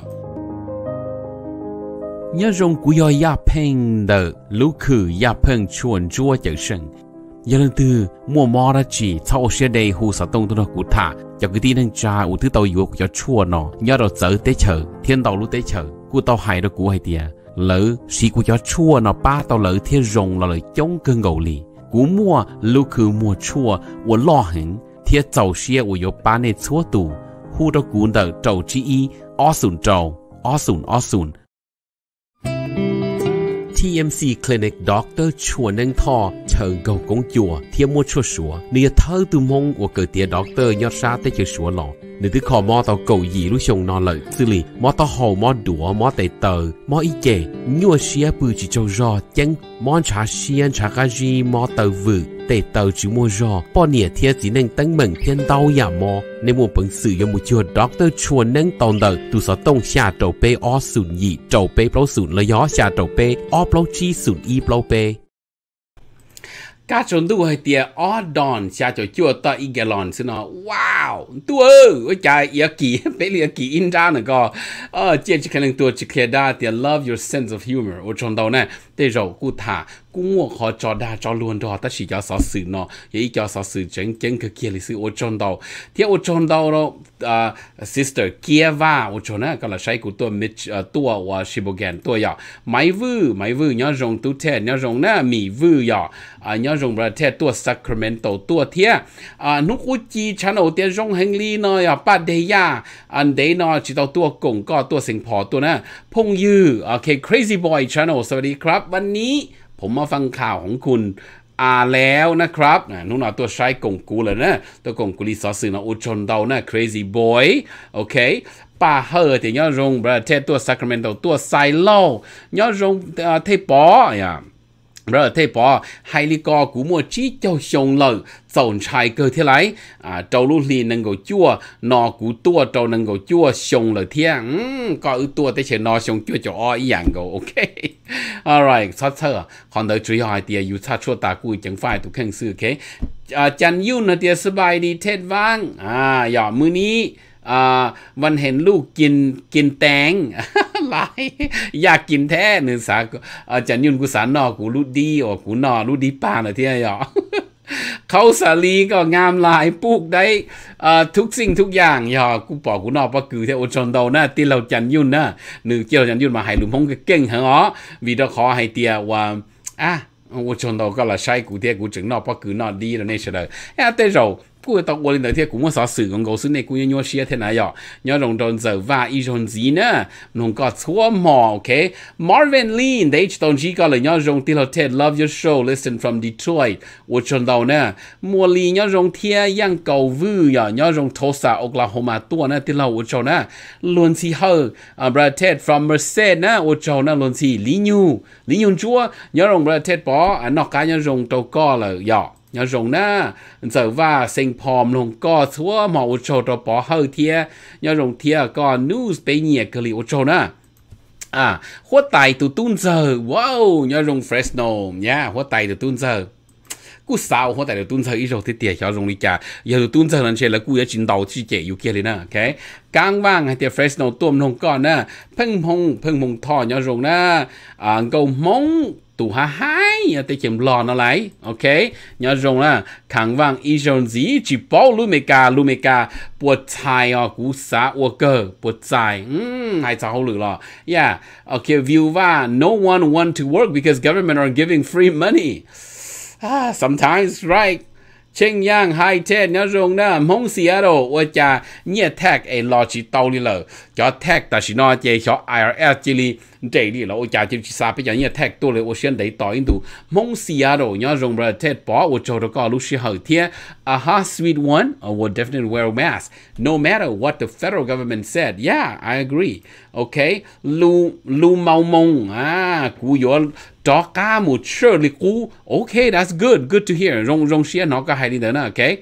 nhớ rong của yo ya peng de lú khử ya peng chuan chua chữ sinh giờ lần từ mua mò ra chỉ sau ô xe đây hồ sở tông tôi nó cụ thả cho cái tin anh cha u thứ tàu yếu cho chua nó nhớ đó chở tế chở thiên tàu lúc tế chờ, cụ tàu hay đó cụ hay tiề lỡ xí cụ cho chua nó ba tàu lỡ thiên rồng là lỡ chống cơn gầu lì cụ mua lúc cứ mua chua u lo hẳn thiên tàu xe u yếu ba nè chua tù hu đó cụ đỡ trầu chi y ó sùn trầu ó sùn ó sùn TMC Clinic Doctor Chua Nâng Tho chờ gầu công chùa thiên mua chua sủa nếu thơ từ mong của cử tiệt Doctor nhớ Sa, tới chữ sủa lọ nếu thứ khó mò tao cầu Dì, lúc chồng nó lợi Sư lý mò tao hầu mò đũa mò tay tờ mò ý chè nhua xia bự chỉ châu rò chăng mò trà xiên trà gà gì mò tờ Vực. แต่ตาจูโมจอปอนเนียเทียสีนังตั้งเหม่งเทียนเต้าอย่ามอในมุมปังสื่อยมุจวด็อกเตอร์ชวนนั่งตอนเดอร์ตุสต้องชาเจ้าเปออศูนย์ยี่เจ้าเปเปล่าสูนยละย้อชาเจ้เปออเปล่าชีสูนอีเปล่าเปการชนตัวไอเตียออดอนชาตจ้จวดต่ออีเกลอนซสเนาะว้าวตัวเออใจเอียกี่เปเรียกี่อินจ้าหนึ่งก็เออเจนจะแค่หนึ่งตัวจะเคลีได้เดี๋ยว love your sense of humor โอชนเตาแน่ để rồi cú thả cú mua họ cho đa cho luôn đó ta chỉ cho sở sự nó vậy cho sở sự chân chân cái kia à, là sự ô chôn đầu thì ô chôn đầu đó uh, sister kia và ô chôn á cái là sai của tôi mít à, tua và shibogen tua ya máy vư máy vư nhớ dùng tu thế nhớ dùng na mì vư ya à nhớ dùng là thế tua sacramento tua thế à lúc u chi chán ô tiền dùng hành lý nó ya ba day ya anh đấy nó chỉ tao tua cùng có tua sinh phò tua na phong dư ok à, crazy boy channel สวัสดีครับวันนี้ผมมาฟังข่าวของคุณอาแล้วนะครับนุ่นหนอาตัวใช้กงกูเลยนะ ตัวกงกูลีสอสื่อนะอุชนเดานะ crazy boy โอเค ป่าเฮอเตียงยอดรงประเทศตัวซัคราเมนโตตัวไซโลยอดรงเทปออย่างเราเทป่บอกให้ลีกอกูมัวจีเจ้าชงเลยส่งชายเกิดเที่ไรเจ้าลูลีนังกูจัวนอกูตัวเจ้านังกูจัวชงเลยเที่ยงก็อือตัวแต่เชนอชงจั่วจ่ออีอย่างกูโอเคอะไรซัดเธอคอนเดอร์จุยไอเตียอยู่ชาชัวตากูจังไฟตุกเขึ้งซื้อเคจันยุ่นเตียสบายดีเทศว่างอ่าอย่ามือนี้วมันเห็นลูกกินกินแตง หลายอยากกินแท้หนึ่งสาอาจารย์ยุนกุสานนอกูรูดีออกูนอรูดีป่านอะที่ไอ้หรอเขาสาลีก็งามหลายปลูกได้ทุกสิ่งทุกอย่างยอกูปอกกูนอกปะกือเทอชนเดาหน้าตีเราจันยุ่นนะหนึ่งเจียวจันยุ่นมาให้ลุมพงเก่งเหรออวีดขอให้เตียว่าอ่ะ我从头到了晒古เ古整闹不เ闹低ยแต่เรา故到我哋那天我所说，我是你故意要写天那样，要弄到走法一种字呢，弄个错嘛，OK。Marvin Lee 第一段時間嚟，要用啲落貼 Love Your Show Listen from Detroit，我唱到呢，茉莉要用貼樣舊舞呀，要用 Tulsa Oklahoma ตัว呢啲落我唱呢，論次後啊 Brad Ted from Merced 呢，我唱呢論次李牛李牛 chúa，要用 Brad Ted 寶啊，那家要用到歌了呀。ยาจงนะเจอว่าเซ็งพอมลงก็ทัวหมออุโชตปอเฮาเทียยาจงเทียก็นูสไปเหนียกลิอุโชนะอ่าหัวไตตุตุนเจอว้าวยาลงเฟรชโนมเนี่ยหัวไตตุตุนเจอกูสาวหัวแต่เตุ้นเธออีโจที่เตียยขาวตรงนี้จ้ะอย่าดตุ้นเธอนั่นเชล้วกูากจินดาวที่เจอยู่เกลียเลยนะโอเคกลางว่างให้เตียเฟรชโนต้มลงก่อนนะเพิ่งพงเพิ่งพงทอดยอดลงนะอ่าก็มง tu ha hai ya te chem lo nó lại ok nhớ rong là khang vang y rong gì chỉ bao lu mê ca lu mê ca bộ tài ở cú xã ở cơ bộ tài um hay sao lử lo yeah ok view va no one want to work because government are giving free money ah sometimes right tag tag a ta เช่งย่างไฮเทนนะรงนะมงเสียโรว่าจะเนี่ยแท็กไอ้ลอจิตอลนี่เลยจอแท็กแต่ชินอเจเขา IRS จิลี đây đi là ôi cha chỉ sao bây giờ như thẹt tôi là ôi xuyên đấy tỏi đủ mong xì à đồ nhá rồng bờ thẹt bỏ ôi cho nó có lúc xí hậu thiê ha sweet one I will definitely wear a mask no matter what the federal government said yeah I agree okay lu lu mau mong à cú yo đó cá một sure li cú okay that's good good to hear rong rong xí nó có hay đi nữa okay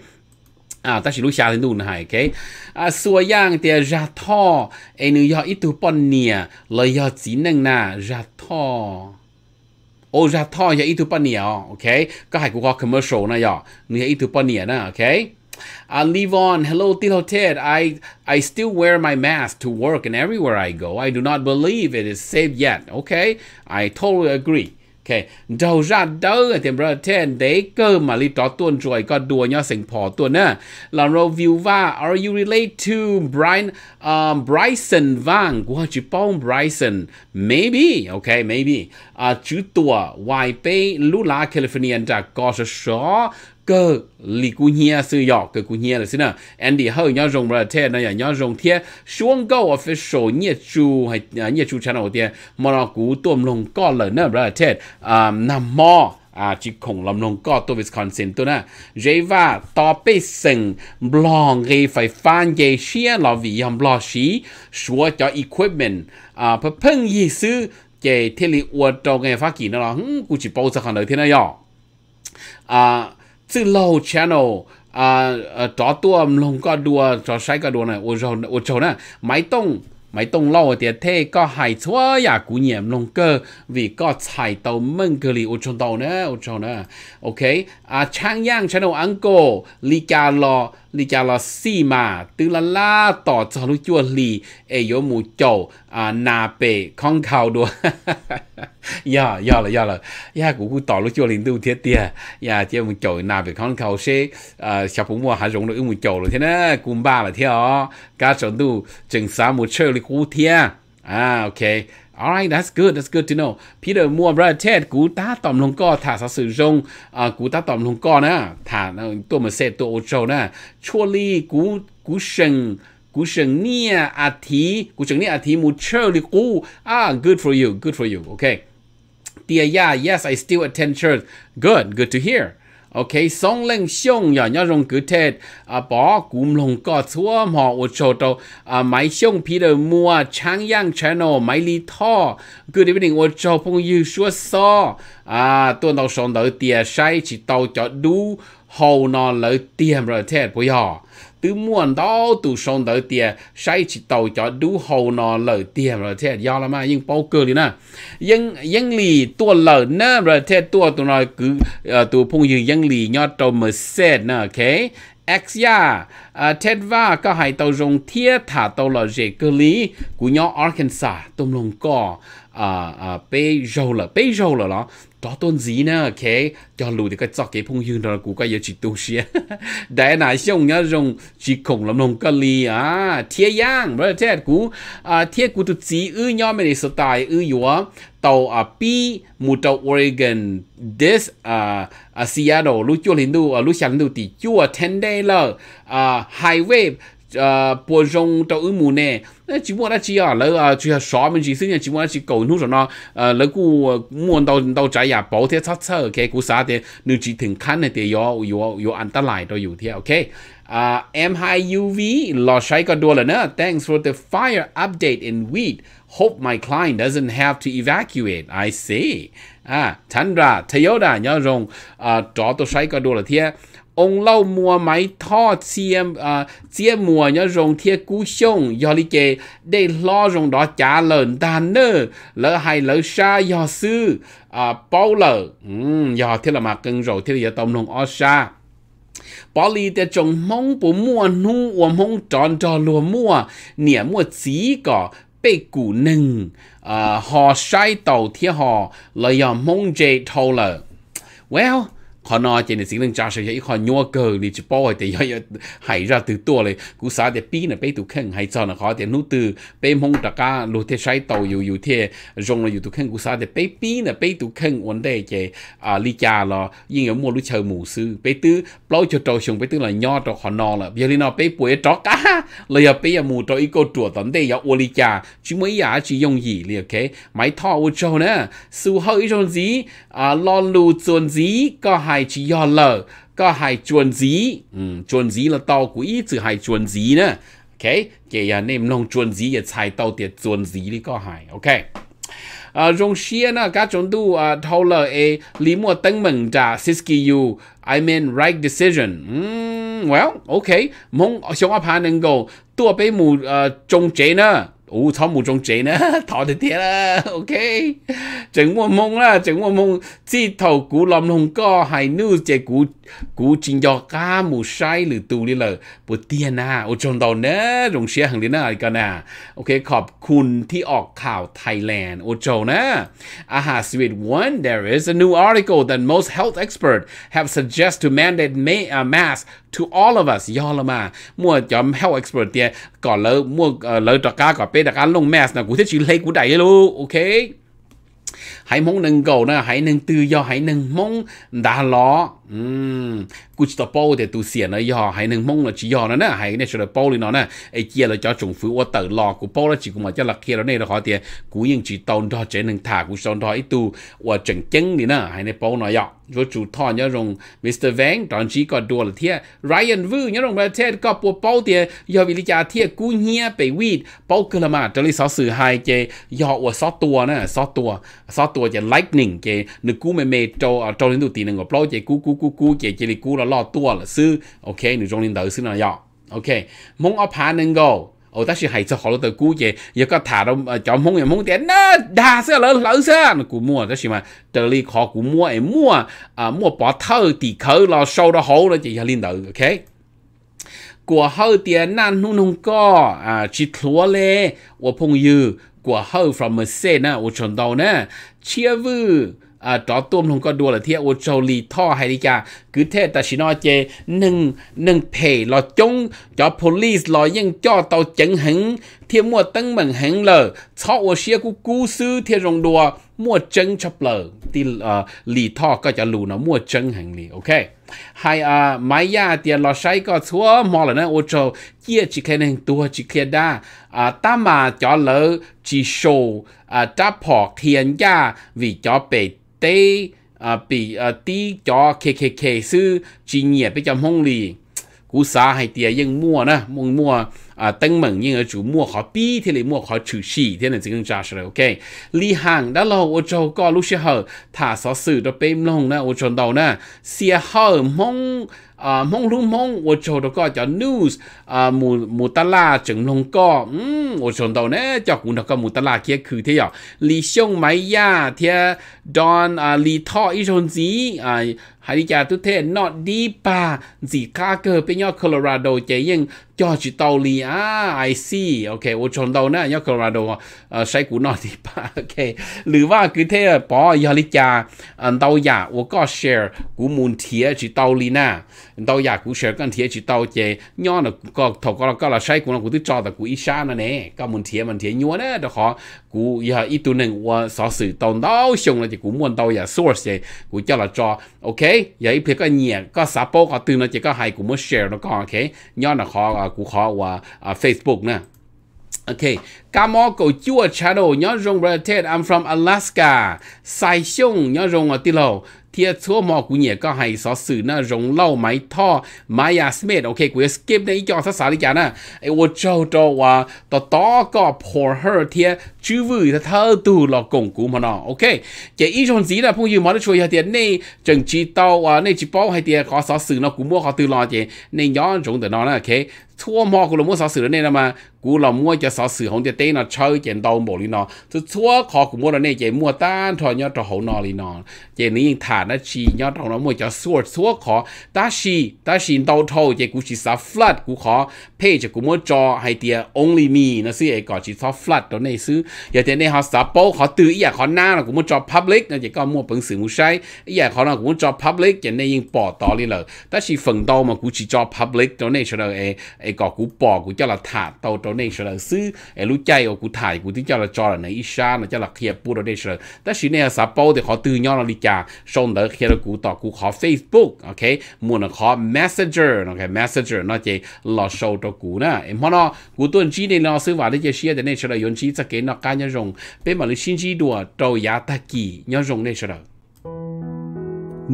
啊，但是路下的路呢，OK，啊，所样的热套，哎，你要一度半年，了要只能呢热套。ô ra tho ya itu pa nia ok có hai cuộc commercial này ya ni ya itu pa nia na I live on hello tilo ted I I still wear my mask to work and everywhere I go I do not believe it is safe yet okay I totally agree OK，đầu ra đâu thì bro ten để cơ mà lý đó tuần rồi có đùa nhau sinh phò tuần nè. Làm rồi view va are you related to Brian um, Bryson Vang của chú Paul Bryson maybe okay, maybe à chú tua ngoài bay lula California đã có số cơ lì cú nhia sư dọ cơ cú nhia là xin à Andy hơi nhớ rồng ra thế này nhớ rồng thế xuống câu ở phía sổ nhiệt chu hay à, nhiệt chu channel tiền mà nó cú tôm lồng co lở nữa ra thế nằm mò à chỉ khủng lầm lông có tôi Wisconsin tôi nè dễ và to bê sừng blong gây phải phan dễ xia là vì yam lo xí xua cho equipment à phải phân gì sư dễ thế li uột cho nghe phát kỳ nó là hứng cũng chỉ bầu giờ khẳng lời thế này à, à 自漏 channel 啊呃找多龙个多找谁个多呢？我找我找呢，买东买东老的太个海错呀，姑娘龙个为个菜到门个里我找到呢，我找呢，OK 啊，长阳 channel uncle 李家老。lý cha là xì mà tức là la tỏ cho lúc chua lì e yếu mù chầu à nà bể con khảo đùa ya ya dạ, dạ là ya dạ là ya cũng cũng tỏ lúc chua lì đâu thiết tia ya chứ Mu chầu Na Pe con khảo sẽ à sắp cũng mua hàng rong được Mu chầu rồi thế nè cùng ba là thế ó cá sấu đu chừng sáng mù chơi li cú thia ah ok All right, that's good. That's good to know. Peter mua ra chết cú ta tòm lông co thả sa sử dụng tòm lông co nè thả nia à thí cú mu chơ li ah good for you good for you okay tia Ya, yes I still attend church good good to hear OK song lên xong nhỏ nhỏ rong cứ thế à bỏ cụm lồng có chúa họ ở chỗ đó à máy xong Peter mua trang yang channel máy lý thọ cứ đi bên đỉnh ở chỗ phong yêu xua xo à tuần đầu sống đầu tiệt sai chỉ tàu cho đu hầu nó lỡ tiêm rồi thế bây giờ từ muôn đó từ sông tới tiề sai chỉ tàu cho đủ hầu nó lỡ tiêm rồi thế do là mà nhưng bao cơ đi nè nhưng nhưng lì tua lỡ nè rồi thế tua tụi nó cứ ờ, tụ phong dư nhưng lì nhớ trâu mà xét nè ok X ya Ted va có hai tàu rồng thiết thả tàu là dễ cơ lý của nhỏ Arkansas tôm lồng cò à à bây giờ là bây giờ là nó đó tôn gì nữa, ok cho lù thì cái cho cái phong đó là cũng cái giờ chỉ tu sĩ đại nãy xong nhá rong chỉ khổng lắm nông cái li à thiê yang bro thiê cú à thiê cú tu chỉ ư nhau mình sẽ tài ư yếu tàu à pi mu tàu Oregon this à à Seattle lúc chua lên đâu à, lúc sáng đâu thì chua ten day là à highway Ờ, à à à à này, cái đó rồi chỉ chỉ chỉ là là mình cầu nút ờ, ờ, muốn trái bảo thế thế, ok sao thì yo yo yo lại 呃，播种到一亩呢，那只不过那只啊，那啊，就少们几十年，只不过那只狗弄上呢，呃，那个摸到到在呀，包天擦擦，给股啥的，你只挺看的的哟，有有安得来都有的，OK。Uh, MHIUV Loshika Dolana, thanks for the fire update in wheat. Hope my client doesn't have to evacuate. I see. à Chandra, Toyota, nhớ rồng, à trò tôi Shika Dolana thiệt ông lâu mua máy thọ chiêm à chiêm mùa nhớ rồng thiết cú sông do lý kê để lo rồng đó trả lợn đàn nơ lỡ hay lỡ xa do sư à bao lỡ ừ, do thế là mà cưng rồi thế là tông nông o xa bỏ lì để trồng mong bố mua nu và mong tròn trò lùa mua nĩa mua chỉ có bê củ nừng à họ sai tàu thiết họ là do mong chê thâu lợ, well khó nói chỉ là sinh linh cha sẽ khó nhua cơ đi chụp bao thì giờ hãy ra từ tua này cú xã để pi là bây tụ khen hãy cho nó khó thì nút từ bây mong đặc cả lô thế sai tàu yêu yêu thế rong là yêu tụ khen cú xã để bây pi là bây tụ khen vấn đề chỉ à lý cha là nhưng mà mua lúc chờ mù sư bây tứ bao cho trâu xuống bây tứ là nho cho khó nói là giờ đi nó bây bùi trọ cá là bây giờ mù cho ít cô chuột tận đây giờ ô lý cha chứ mấy giờ chỉ dùng gì liền cái máy thọ ô trâu nè, su hơi trong gì à lo lù chuồn gì có hai hai chi yo lờ có hai chuồn dí ừ, chuồn dí là tàu của ít chứ hai chuồn dí nữa ok chỉ là nêm nông chuồn dí là xài tàu tiệt chuồn dí đi có hai ok à, rong xia na các chúng tu à thâu lờ e lý mua tân mừng da, siski you I mean right decision mm, well ok mong xong áp hà nâng go, tua bế mù uh, trông chế nữa 哦，草木仲賊呢，逃得掉啦，OK，整我เ啦，整我夢，知頭古林龍哥係 new 隻古古戰ะจังหรือตูนี่เลยปวดเตี้ยนะโอ้จนตอนนี้ลงเชียร์หังดีนะอะไรกันนะโอเคขอบคุณที่ออกข่าวไทยแลนด์โอ้โจนะ a h ส Sweet One there is a new article that most health experts have suggest to mandate may, a mask to all of us ย่อละมามั่วจอม health expert เตี้ยก่อนเลยวมั่วเลยตระก้าก่อนเป็นในการลงแมสนะกูเชื่อเลยกูได้รู้โอเคหายมงหนึ่งเก่านะหายหนึ่งตือยอหายหนึ่งมงดาล้อ嗯，估计到包的都写了以后，还能蒙了只要了呢，还呢说了包里呢呢，哎，接了叫政府我得了，古包了只古嘛，叫了开了那的好点，古应只到到只能他古上到一度我整经理呢，还能包那样，若主他要用 Mr. Van 当时个多了天，Ryan Wu 要用 Mr. 个不包的，要为了家天古年被 weed 包个了嘛，这里少数还这要我少多呢，少多少多这 lightning 这你古没没招啊招人都敌人个包这古古。cú cú chỉ là lo tua là sư ok nữ trong linh tử sư là nhỏ ok mong ở phá nên go ô ta sẽ hay cho họ là cú chỉ giờ có thả đâu cho mong em mong tiền nó đa sư lỡ lỡ sư cú mua đó mà từ li khó cú mua em mua mua bỏ thơ thì khởi lo sâu đó hổ đó chỉ là linh tử ok của hơi tiền nan nu nung chỉ thua lê của phong dư của hơi from a sen à của nè chia vư à trọ tôm không có đua là thiệt ô châu lì thọ hay đi cả cứ thế ta chỉ nói chê nâng nâng phe lo chống cho police lo yên cho tao chấn hứng thiệt mua tăng mừng hứng lờ cho ô xia cú cú sư thiệt rồng đùa mua chân chập lờ thì uh, ờ, lì thọ có cho lù nó mua chân hứng lì ok hay à máy ya tiền lo say có xua mò là nó ô trâu chia chỉ khen hình tua chỉ khen đa à ta mà cho lỡ chỉ show à ta bỏ thiên ya vì cho bể tê à bị à tí cho kkk sư chỉ nhẹ bị cho mông lì cú xa hay tiền nhưng mua nè mông mua, mua 啊，等门因而主莫好比天里莫好出事，天里这个扎实了，OK。李行那老我做高路时候，他所受的被弄呢，我做到呢，写好梦。啊，梦如梦，我做到个叫 news 啊，木木达拉整龙个，嗯，我想到呢，叫古那个木达拉去去的呀，李兄买呀，贴 don 啊，李涛一种子啊，还有家都贴 not ดีป่าสิข้าเกิดเป็นยอดโคโลราโดเจยังจอจิตอลีอ่า I see โอเค我想到呢，ยอดโคโลราโดอ่ใช้กู not ดีป่าโอเคหรือว่าคือเท่ปอยาลิจาอันเตาหยาวก็แชร์กูมูลเทียจิตอลีน่า到呀古学跟铁去到这，鸟呢个头个个了晒古了古都找的古一下了呢，个门铁门铁鸟呢的话，古以后一度呢我少数到老熊了就古门到呀 source 古叫了找，OK，也一批个年个啥包个对呢这个还古么 share 了个 OK，鸟呢好啊古好我啊 Facebook 呢。Okay, Kamo go chua chado, nyo rong related, I'm from Alaska. Sai xiong, nyo rong ở thiệt số mò của nhẹ có hay xó xử rồng lâu máy tho máy à smith ok của này cho sát xả đi chả na ai ô châu châu và có poor her thiệt chữ vự ta thơ tù lò cổng nó ok chỉ ý trong gì là phong yêu mà nó chơi thiệt này chẳng chỉ tao này chỉ bao hay thiệt có xó xử nó mua họ từ lò chỉ nên nhớ rồng từ nó là ok ชั่วมอกูลมัวสอสือเนี่ยนะมา กูหลมัวจะสอสือของเจเต้นอเชยเจนตองโบลีนอทะชั่วคอกูมัวเนี่ยเจมัวต้านทอยอดตอหนอลีนอเจนี้ยิงฐานนะชียอดของเรามัวจะสวดชั่วขอตาชีตาชีเตาโทเจกูชิซาฟลัดกูขอเพจกูมัวจอให้เตียอง l ีมีนะซื้อไอ้ก่อชิซาฟลัดตัวในซื้อ อย่าเจนี่ยเขาสาโปขอตื่ออย่าขอหน้ากูมัวจอพับลิกนะเจก็มัวเปิงสื่อมูใช้อย่าขอหน้ากูมัวจอพับลิกเจนี่ยิงปอดต่อเลยเลยตาชีฝังโตมากูชิจอพับลิกตัวในเฉลยเอไอ้ก่อกูปอกูเจ้าละถาโตโตเนชเลยซื้อไอ้รู้ใจโอกูถ่ายกูที่เจ้าละจอละในอิชาเจ้าละเคียปูโตเนชเลยแต่สิเนี่ยสาโปเดี๋ยวขอตื่นย้อนลิจาชนเด็กเคียกูต่อกูขอ Facebook โอเคมูนขอ Messenger โอเค Messenger นอกจากหลอโชตัวกูนะไอ้มโนกูตัวจีเนี่ยเราซื้อว่าได้เจเชียแต่เนชเลยยนชีสเกนนอกการยงเป็นมันชินจีดัวโตยาตะกียงเนชเลย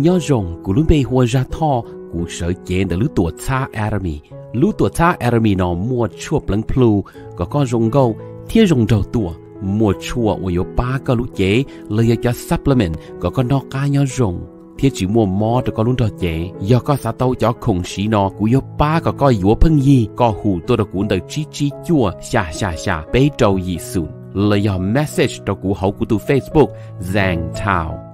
nhớ rồng của lúc bây hoa ra tho cuộc sở chế đã lứa tuổi xa Arami lú tuổi ta ermi nó mua chua pleng plu có con rong gâu thiên rong đầu tuổi mua chua ôi yo ba cái lú chế lấy cho supplement có con nó cá nhau rong thiên chỉ mua mò được con luôn đầu chế do có sao tàu cho khủng sĩ nó của yo ba có coi yo phân gì có hủ tôi được cuốn đời chi chi chua xà xà xà bế trâu gì lấy lời message cho cụ hậu của tu Facebook zhang tao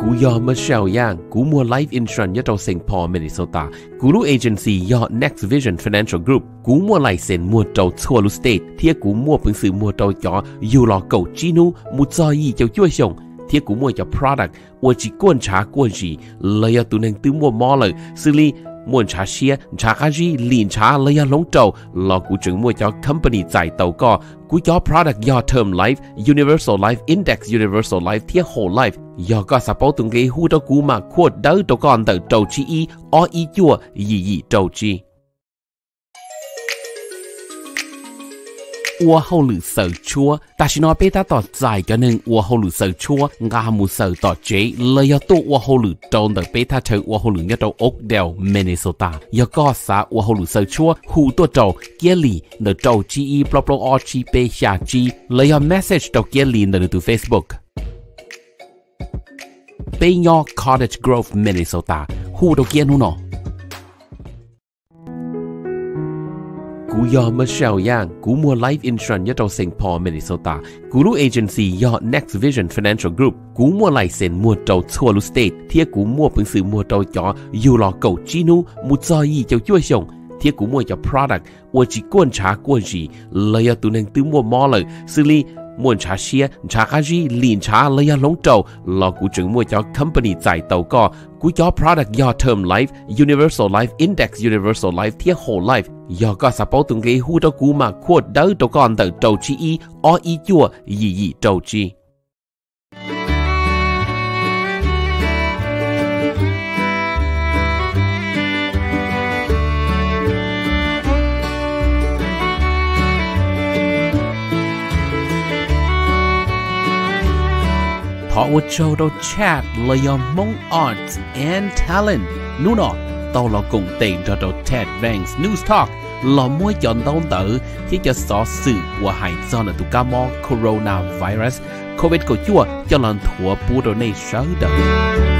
cú yo Michelle Yang cú mua life insurance nhất trong St. Minnesota. Cú lu agency yo Next Vision Financial Group. Cú mua lại sen mua trâu thua lu state. cú mua phương sự mua trâu chó dù lò mua cho gì cho chui sông. Thiệt cú mua cho product. Ua chỉ quan trả quan gì. Lời tu nên tư mua mò lời. Xử muốn trả xe trả cái gì liên trả lấy ra lông trầu lo cụ chứng mua cho company giải tàu co cụ cho product do term life universal life index universal life thiết whole life do có support từng cái hú cho cụ mà quote đỡ tàu con tàu trâu chi y o y chua gì gì trâu chi 我后路手戳，但是呢，被他到在个人我后路手戳，我冇手到嘴，了要到我后路中的被他从我后路要到 Oakdale Minnesota，要搞啥我后路手戳，好多州这里那州 G E blah blah R G 被下 G，了要 message 到这里那都 Facebook。Bay College Grove Minnesota，好多见侬喏。กูยอมมาเชลย่างกูมัว life insurance ยะเจ้าเซงพอ Minnesota กูรู้ agency ยอ Next Vision Financial Group กูมัวไลเซนมัวเจ้าทั่วลุสเตทเทียกูมัวปึงสื่อมัวเจ้าจออยู่หลอเก่าจีนูมุจอยีเจ้าจ้วยชงเทียกูมัวเจ้า product อวจีก้วนชาก้วนจีเลยตุนังตื้อมัวมอเลยสิลี muốn trả xe trả cá gì liền trả lấy ra lóng trầu lo cụ trưởng mua cho company giải tàu co cú cho product do term life universal life index universal life thiết whole life do có support từng cái hú cho cú mà quote đỡ trâu con tàu trâu chi y o y chua gì gì trâu chi Thọ wo châu đô chat là yo mong art and talent. Nu nọ, tao là cùng tìm cho đô Ted Banks News Talk là mua chọn tao tự chỉ cho xó sự của hải do là tụ ca mò coronavirus. COVID của chua cho lần thua bù đồ này sớ đời.